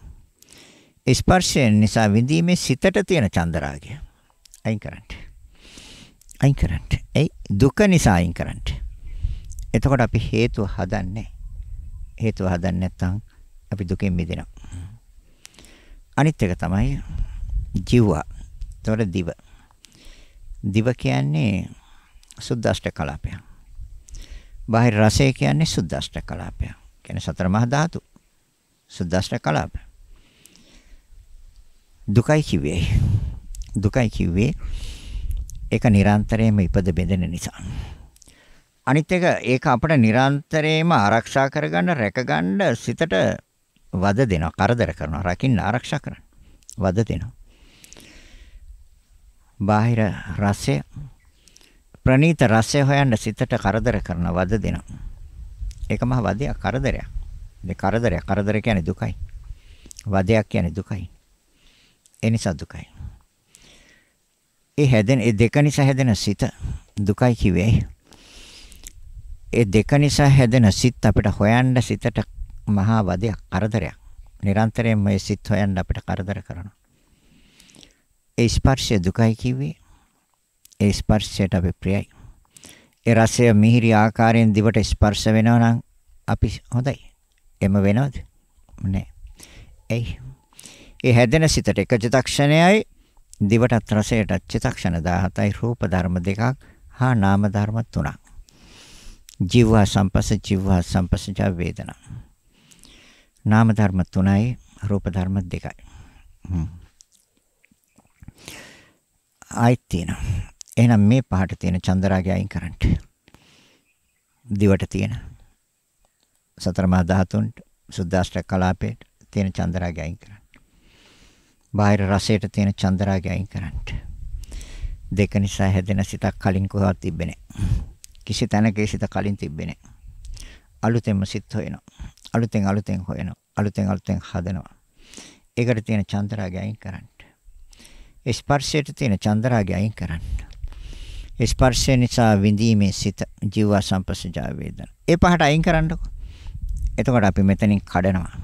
ස්පර්ශයෙන් නිසා විඳීමේ සිතට තියෙන චන්දරාගය අයින් කරන්න අයින් කරන්න ඒ දුක නිසා අයින් කරන්න එතකොට අපි හේතුව හදන්නේ හේතුව හදන්නේ නැත්නම් අපි දුකෙන් මිදෙනවා අනිත් එක තමයි ජීව. ඒතොර දිව. දිව කියන්නේ සුද්දාෂ්ට කලාපය. බාහිර රසය කියන්නේ සුද්දාෂ්ට කලාපය. කියන්නේ සතර මහා ධාතු. සුද්දාෂ්ට කලාපය. දුකයි කිව්වේ. දුකයි කිව්වේ ඒක නිරන්තරයෙන්ම ඉපද බෙදෙන නිසා. අනිත් එක ඒක අපිට නිරන්තරයෙන්ම ආරක්ෂා කරගන්න, රැකගන්න සිතට වද දෙනවා කරදර කරනවා රකින්න ආරක්ෂා කරන්න වද දෙනවා බාහිර රසය ප්‍රනීත රසය හොයන්න සිතට කරදර කරන වද දෙනවා ඒක මහ වදයක් කරදරයක් මේ කරදරයක් කරදර කියන්නේ දුකයි වදයක් කියන්නේ දුකයි ඒ නිසා දුකයි ඒ හැදෙන ඒ දෙක නිසා හැදෙන සිත දුකයි කිව්වේ ඒ දෙක නිසා හැදෙන සිත් අපිට හොයන්න සිතට මහා වදයක් කරදරයක්. නිරන්තරයෙන් මේ සිත් හොයන්න අපිට කරදර කරනවා. ඒ ස්පර්ශය දුකයි කිව්වේ. ඒ ස්පර්ශයට අපි ප්‍රියයි. ඒ රසය මිහිරි ආකාරයෙන් දිවට ස්පර්ශ වෙනවා නම් අපි හොඳයි. එම වෙනවද? නෑ. එයි. ඒ හැදෙන සිතට එක චිතක්ෂණයයි දිවටත් රසයට චිතක්ෂණ 17යි රූප ධර්ම දෙකක් හා නාම ධර්ම තුනක්. ජීවා සම්පස ජීවා සම්පසජ වේදනා නාම ධර්ම තුනයි රූප ධර්ම දෙකයි. ආයෙත් තියෙනවා. එහෙනම් මේ පහට තියෙන චන්දරාගය අයින් කරන්න. දිවට තියෙන සතරමා ධාතුන්ට සුද්දාෂ්ටක කලාපේට තියෙන චන්දරාගය අයින් කරන්න. බාහිර රසයට තියෙන චන්දරාගය අයින් කරන්න. දෙක නිසා හැදෙන සිතක් කලින් කොහොමවත් තිබෙන්නේ නැහැ. කිසි තැනක සිත කලින් තිබෙන්නේ නැහැ. අලුතෙන්ම සිත් හොයනවා. අලුතෙන් අලුතෙන් හොයනවා. අලුතෙන් අලුතෙන් හදනවා. ඒකට තියෙන චන්ද්‍රාගය අයින් කරන්න. ස්පර්ශයට තියෙන චන්ද්‍රාගය අයින් කරන්න. ස්පර්ශය නිසා විඳීමේ සිත ජීව සංපස්සජා වේදන. ඒ පහට අයින් කරන්නකො. එතකොට අපි මෙතනින් කඩනවා.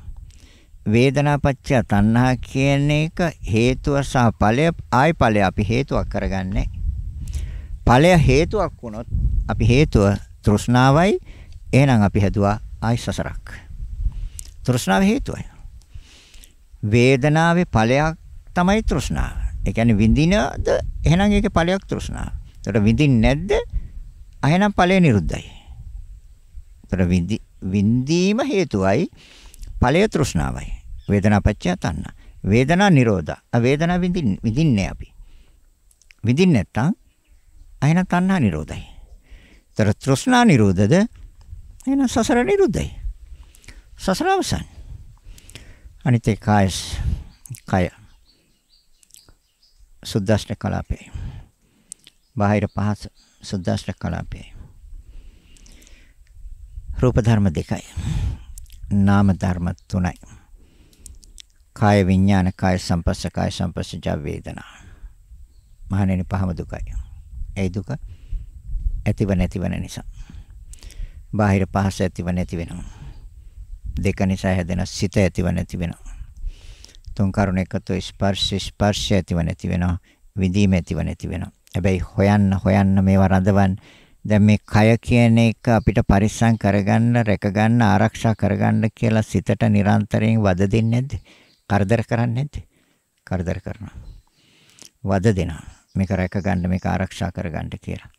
වේදනාපච්චය තණ්හා කියන එක හේතුව සහ ඵලය ආයි ඵලය අපි හේතුවක් කරගන්නේ. ඵලය හේතුවක් වුණොත් අපි හේතුව තෘෂ්ණාවයි. එහෙනම් අපි හැදුවා ආයි සසරක්. තෘෂ්ණාව හේතුවයි. වේදනාවේ ඵලයක් තමයි තෘෂ්ණාව. ඒ කියන්නේ විඳිනද එහෙනම් ඒකේ ඵලයක් තෘෂ්ණාව. ඒතර විඳින්නේ නැද්ද? එහෙනම් ඵලය නිරුද්ධයි. ඒතර විඳීම හේතුවයි ඵලය තෘෂ්ණාවයි. වේදනා පත්‍ය තන්න. වේදනා නිරෝධා. වේදනා විඳින්නේ අපි. විඳින්නේ නැත්තම් එහෙනම් තණ්හා නිරෝධයි. ඒතර තෘෂ්ණා නිරෝධද එහෙනම් සසර නිරුද්ධයි. සසර අවසන්. අනිත් ඒ කාය කය සුද්දාෂ්ට කලාපේ. බාහිර පහස සුද්දාෂ්ට කලාපේ. රූප ධර්ම දෙකයි. නාම ධර්ම තුනයි. කාය විඥාන කාය සම්පස්ස කාය සම්පස්සජ වේදනා. මහණෙනි පහම දුකයි. ඒ දුක ඇතිව නැතිවන නිසා. බාහිර පහස ඇතිව නැති වෙනවා. දෙක නිසා හැදෙන සිත ඇතිව නැති වෙනවා. තුන් කරුණ එකතු ස්පර්ශ ස්පර්ශය ඇතිව නැති වෙනවා. විඳීම ඇතිව නැති වෙනවා. හැබැයි හොයන්න හොයන්න මේවා රඳවන් දැන් මේ කය කියන එක අපිට පරිස්සම් කරගන්න, රැකගන්න, ආරක්ෂා කරගන්න කියලා සිතට නිරන්තරයෙන් වද දෙන්නේ නැද්ද? කරදර කරන්නේ නැද්ද? කරදර කරනවා. වද දෙනවා. මේක රැකගන්න, මේක ආරක්ෂා කරගන්න කියලා.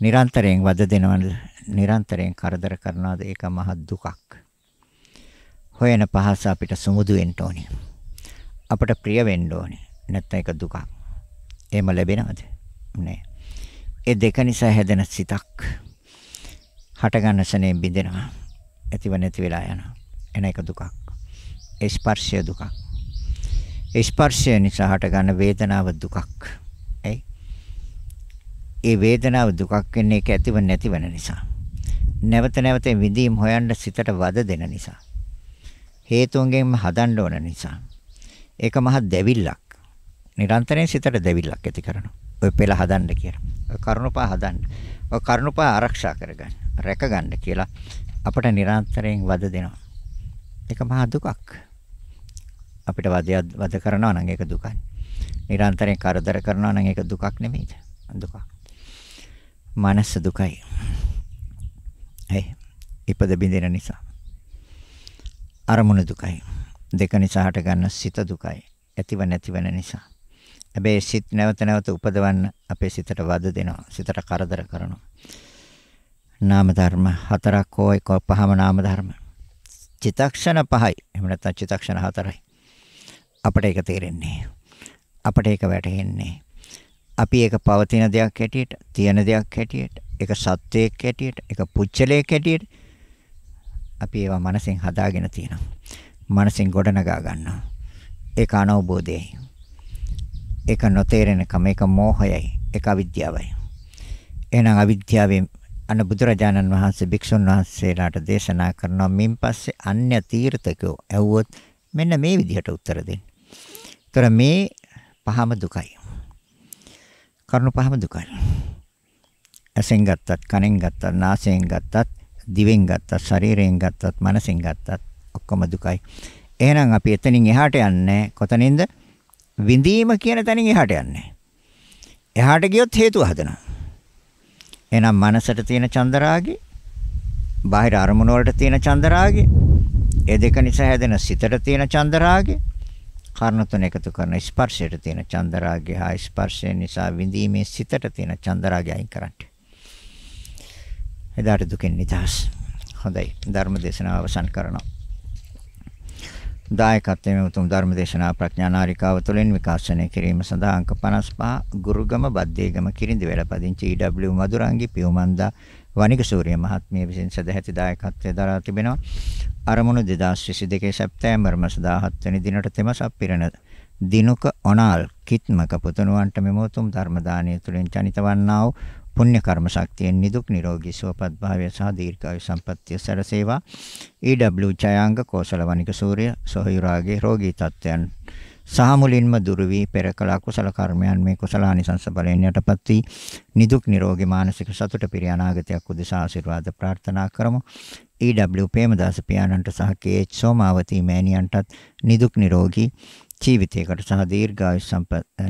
නිරන්තරයෙන් වද දෙනවද? නිරන්තරයෙන් කරදර කරනවාද? ඒක මහ දුකක්. හොයන පහස අපිට සුමුදු වෙන්න ඕනේ. අපට ප්‍රිය වෙන්න ඕනේ. නැත්නම් ඒක දුකක්. එහෙම ලැබෙනවද? නෑ. ඒ දෙක නිසා හැදෙන සිතක් හටගන්න සනේ බිඳෙනවා. ඇතිව නැති වෙලා යනවා. එන එක දුකක්. ඒ ස්පර්ශය දුකක්. ඒ ස්පර්ශය නිසා හටගන්න වේදනාව දුකක්. ඇයි? ඒ වේදනාව දුකක් වෙන්නේ ඒක ඇතිව නැතිවෙන නිසා. නැවත නැවත විඳීම් හොයන්න සිතට වද දෙන නිසා. හේතුන්ගෙන්ම හදන්න ඕන නිසා. ඒක මහා දෙවිල්ලක්. නිරන්තරයෙන් සිතට දෙවිල්ලක් ඇති කරනවා. ඔය පෙළ හදන්න කියලා. ඔය කරුණපා හදන්න. ඔය කරුණපා ආරක්ෂා කරගන්න. රැකගන්න කියලා අපට නිරන්තරයෙන් වද දෙනවා. ඒක මහා දුකක්. අපිට වදයක් වද කරනවා නම් ඒක දුකයි. නිරන්තරයෙන් කරදර කරනවා නම් ඒක දුකක් නෙමෙයිද? දුකක්. මනස දුකයි. ඒ ඉපද බින්දින නිසා. අරමුණ දුකයි. දෙක නිසා හට ගන්න සිත දුකයි. ඇතිව නැතිවෙන නිසා. හැබැයි සිත නැවත නැවත උපදවන්න අපේ සිතට වද දෙනවා. සිතට කරදර කරනවා. නාම ධර්ම හතරක් හෝ එක පහම නාම ධර්ම. චිතක්ෂණ පහයි. එහෙම නැත්නම් චිතක්ෂණ හතරයි. අපට ඒක තේරෙන්නේ. අපට ඒක වැටහෙන්නේ. අපි ඒක පවතින දෙයක් හැටියට, තියෙන දෙයක් හැටියට, ඒක සත්‍යයක් හැටියට, ඒක පුච්චලයක් හැටියට අපි ඒවා මනසෙන් හදාගෙන තියෙනවා. මනසෙන් ගොඩනගා ගන්නවා. ඒක අනවබෝධයයි. ඒක නොතේරෙනකම ඒක මෝහයයි. ඒක අවිද්‍යාවයි. එහෙනම් අවිද්‍යාවෙන් අන බුදුරජාණන් වහන්සේ භික්ෂුන් වහන්සේලාට දේශනා කරනවා මින් පස්සේ අන්‍ය තීර්ථකෝ ඇව්වොත් මෙන්න මේ විදිහට උත්තර දෙන්න. ඒතර මේ පහම දුකයි. කරුණු පහම දුකයි. ඇසෙන් ගත්තත්, කනෙන් ගත්තත්, නාසයෙන් ගත්තත් දිවෙන් ගත්තත්, ශරීරයෙන් ගත්තත්, මනසෙන් ගත්තත් ඔක්කොම දුකයි. එහෙනම් අපි එතනින් එහාට යන්නේ කොතනින්ද? විඳීම කියන තැනින් එහාට යන්නේ. එහාට ගියොත් හේතුව හදනවා. එහෙනම් මනසට තියෙන චන්දරාගේ, බාහිර අරමුණු වලට තියෙන චන්දරාගේ, ඒ දෙක නිසා හැදෙන සිතට තියෙන චන්දරාගේ, කර්ණ තුන එකතු කරන ස්පර්ශයට තියෙන චන්දරාගේ හා ස්පර්ශය නිසා විඳීමේ සිතට තියෙන චන්දරාගේ අයින් කරන්නේ. එදාට දුකෙන් නිදහස්. හොඳයි. ධර්ම දේශනාව අවසන් කරනවා. දායකත්වයෙන් උතුම් ධර්ම දේශනා ප්‍රඥානාරිකාව තුළින් විකාශනය කිරීම සඳහා අංක 55 ගුරුගම බද්දේගම කිරිඳි වෙලපදිංචි EW මදුරංගි පියුමන්දා වණික සූර්ය මහත්මිය විසින් සදැහැති දායකත්වය දරා තිබෙනවා. අරමුණු 2022 සැප්තැම්බර් මාස 17 වෙනි දිනට තෙමසක් පිරෙන දිනුක ඔනාල් කිත්මක පුතුණුවන්ට මෙම උතුම් ධර්ම දානය තුළින් ජනිතවන්නා වූ පුණ්‍ය කර්ම ශක්තියෙන් නිදුක් නිරෝගී සුවපත් භාවය සහ දීර්ඝායු සම්පන්නිය සැරසේවා EW චයාංග කෝසලවනික සූර්ය සොහිරාගේ රෝගී තත්ත්වයන් සහ මුලින්ම දුරු වී පෙර කළ කුසල කර්මයන් මේ කුසල ආනිසංස බලයෙන් යටපත් වී නිදුක් නිරෝගී මානසික සතුට පිරි අනාගතයක් උදෙසා ආශිර්වාද ප්‍රාර්ථනා කරමු EW ප්‍රේමදාස පියාණන්ට සහ KH සෝමාවතී මෑණියන්ටත් නිදුක් නිරෝගී ජීවිතයකට සහ දීර්ඝායු සම්පත්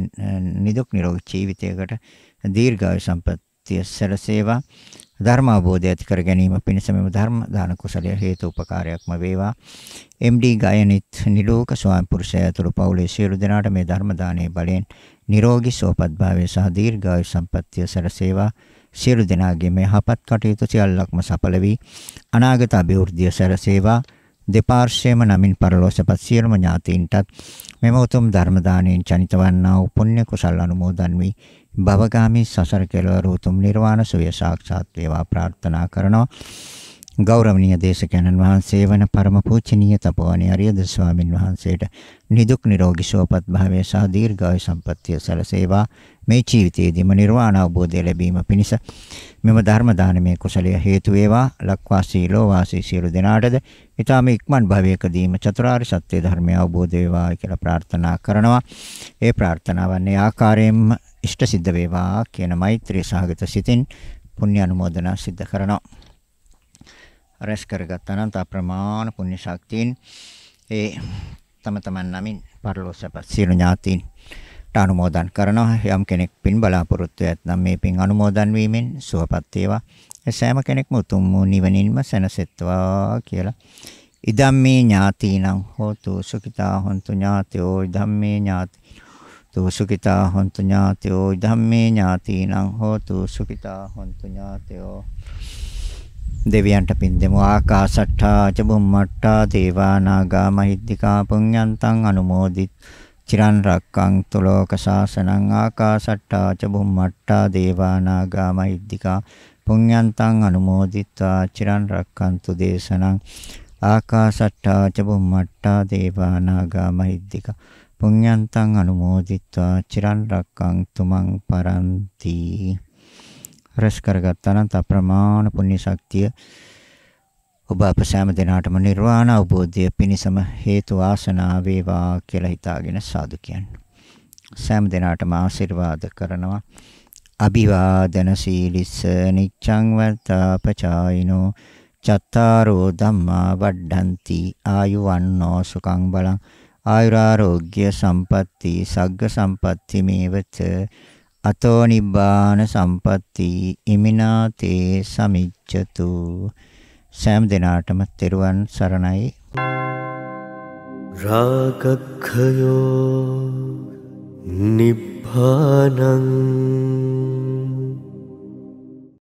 නිදුක් නිරෝගී ජීවිතයකට දීර්ඝායු සම්පත් ශක්තිය සැලසේවා ධර්ම අවබෝධය ඇති කර ගැනීම පිණිස මෙම ධර්ම දාන කුසලය හේතු උපකාරයක්ම වේවා MD ගයනිත් නිලෝක ස්වාමි පුරුෂය ඇතුළු පවුලේ සියලු දෙනාට මේ ධර්ම දානයේ බලයෙන් නිරෝගී සුවපත්භාවය සහ දීර්ඝායු සම්පන්නිය සැලසේවා සියලු දෙනාගේ මේ යහපත් කටයුතු සියල්ලක්ම සඵල වී අනාගත අභිවෘද්ධිය සැලසේවා දෙපාර්ශ්වයේම නමින් පරලෝසපත් සියලුම ඥාතීන්ටත් මෙම උතුම් ධර්ම දාණයෙන් චනිත වන්නා වූ පුණ්‍ය කුසල් අනුමෝදන් වී භවගාමී සසර කෙලවර උතුම් නිර්වාණ සුවය සාක්ෂාත් වේවා ප්‍රාර්ථනා කරනවා. ගෞරවනීය දේශකයන්න් වහන්සේ වන පරම පූජනීය තපෝවනී අරියද ස්වාමින් වහන්සේට නිදුක් නිරෝගී සුවපත් භාවය සහ දීර්ඝායු සම්පන්නිය සැලසේවා මේ ජීවිතයේදීම නිර්වාණ අවබෝධය ලැබීම පිණිස මෙම ධර්ම දානමය කුසලය හේතු වේවා ලක්වාසී ලෝවාසී සියලු දෙනාටද ඊටාම ඉක්මන් භවයකදීම චතුරාර්ය සත්‍ය ධර්මය අවබෝධ වේවා කියලා ප්‍රාර්ථනා කරනවා ඒ ප්‍රාර්ථනාවන්නේ ආකාරයෙන්ම ඉෂ්ට සිද්ධ වේවා කියන මෛත්‍රී සහගත සිතින් පුණ්‍ය අනුමෝදනා සිද්ධ කරනවා. රැස් කරගත් අනන්ත අප්‍රමාණ පුණ්‍ය ශක්තියින් ඒ තම තමන් නමින් පරලෝසපත් සියලු ඥාතීන් අනුමෝදන් කරනවා යම් කෙනෙක් පින් බලාපොරොත්තු ඇතනම් මේ පින් අනුමෝදන් වීමෙන් සුවපත් වේවා සෑම කෙනෙක්ම උතුම් වූ නිවනින්ම සැනසෙත්වා කියලා ඉදම්මේ ඥාතීනම් හෝතු සුඛිතා හොන්තු ඥාතයෝ ධම්මේ ඥාති හෝතු සුඛිතා හොන්තු ඥාතයෝ ධම්මේ ඥාතීනං හෝතු සුඛිතා හොන්තු ඥාතයෝ දෙවියන්ට පින් දෙමු ආකාශට්ටා චබුම්මට්ටා දේවානාගා මහිද්దికා පුඤ්ඤන්තං අනුමෝදිත් චිරන් රක්කන්තු ලෝක සාසනං ආකාශට්ටා චබුම්මට්ටා දේවානාගා මහිද්దికා පුඤ්ඤන්තං අනුමෝදිත්වා චිරන් රක්කන්තු දේශනං ආකාශට්ටා චබුම්මට්ටා දේවානාගා මහිද්దికා පුඤ්ඤන්තං අනුමෝදිත්වා චිරන් රැක්කං තුමන් පරන්ති රස කරගත්තනන්ත ප්‍රමාණ පුණ්‍ය ශක්තිය ඔබ අප සෑම දිනාටම නිර්වාණ අවබෝධය පිණිසම හේතු ආසනා වේවා කියලා හිතාගෙන සාදු කියන්න. සෑම දිනාටම ආශිර්වාද කරනවා. අභිවාදන සීලිස්ස නිච්ඡං වර්තාපචායිනෝ චත්තාරෝ ධම්මා වඩ්ඩಂತಿ ආයු වන්නෝ සුඛං බලං ආයුරාෝග්‍ය සම්පatti සග්ග සම්පatti මේවච අතෝ නිබ්බාන සම්පatti ඉමිනාතේ සමිච්ඡතු සෑම දිනාටම තෙරුවන් සරණයි රාගක්ඛයෝ නිබ්බානං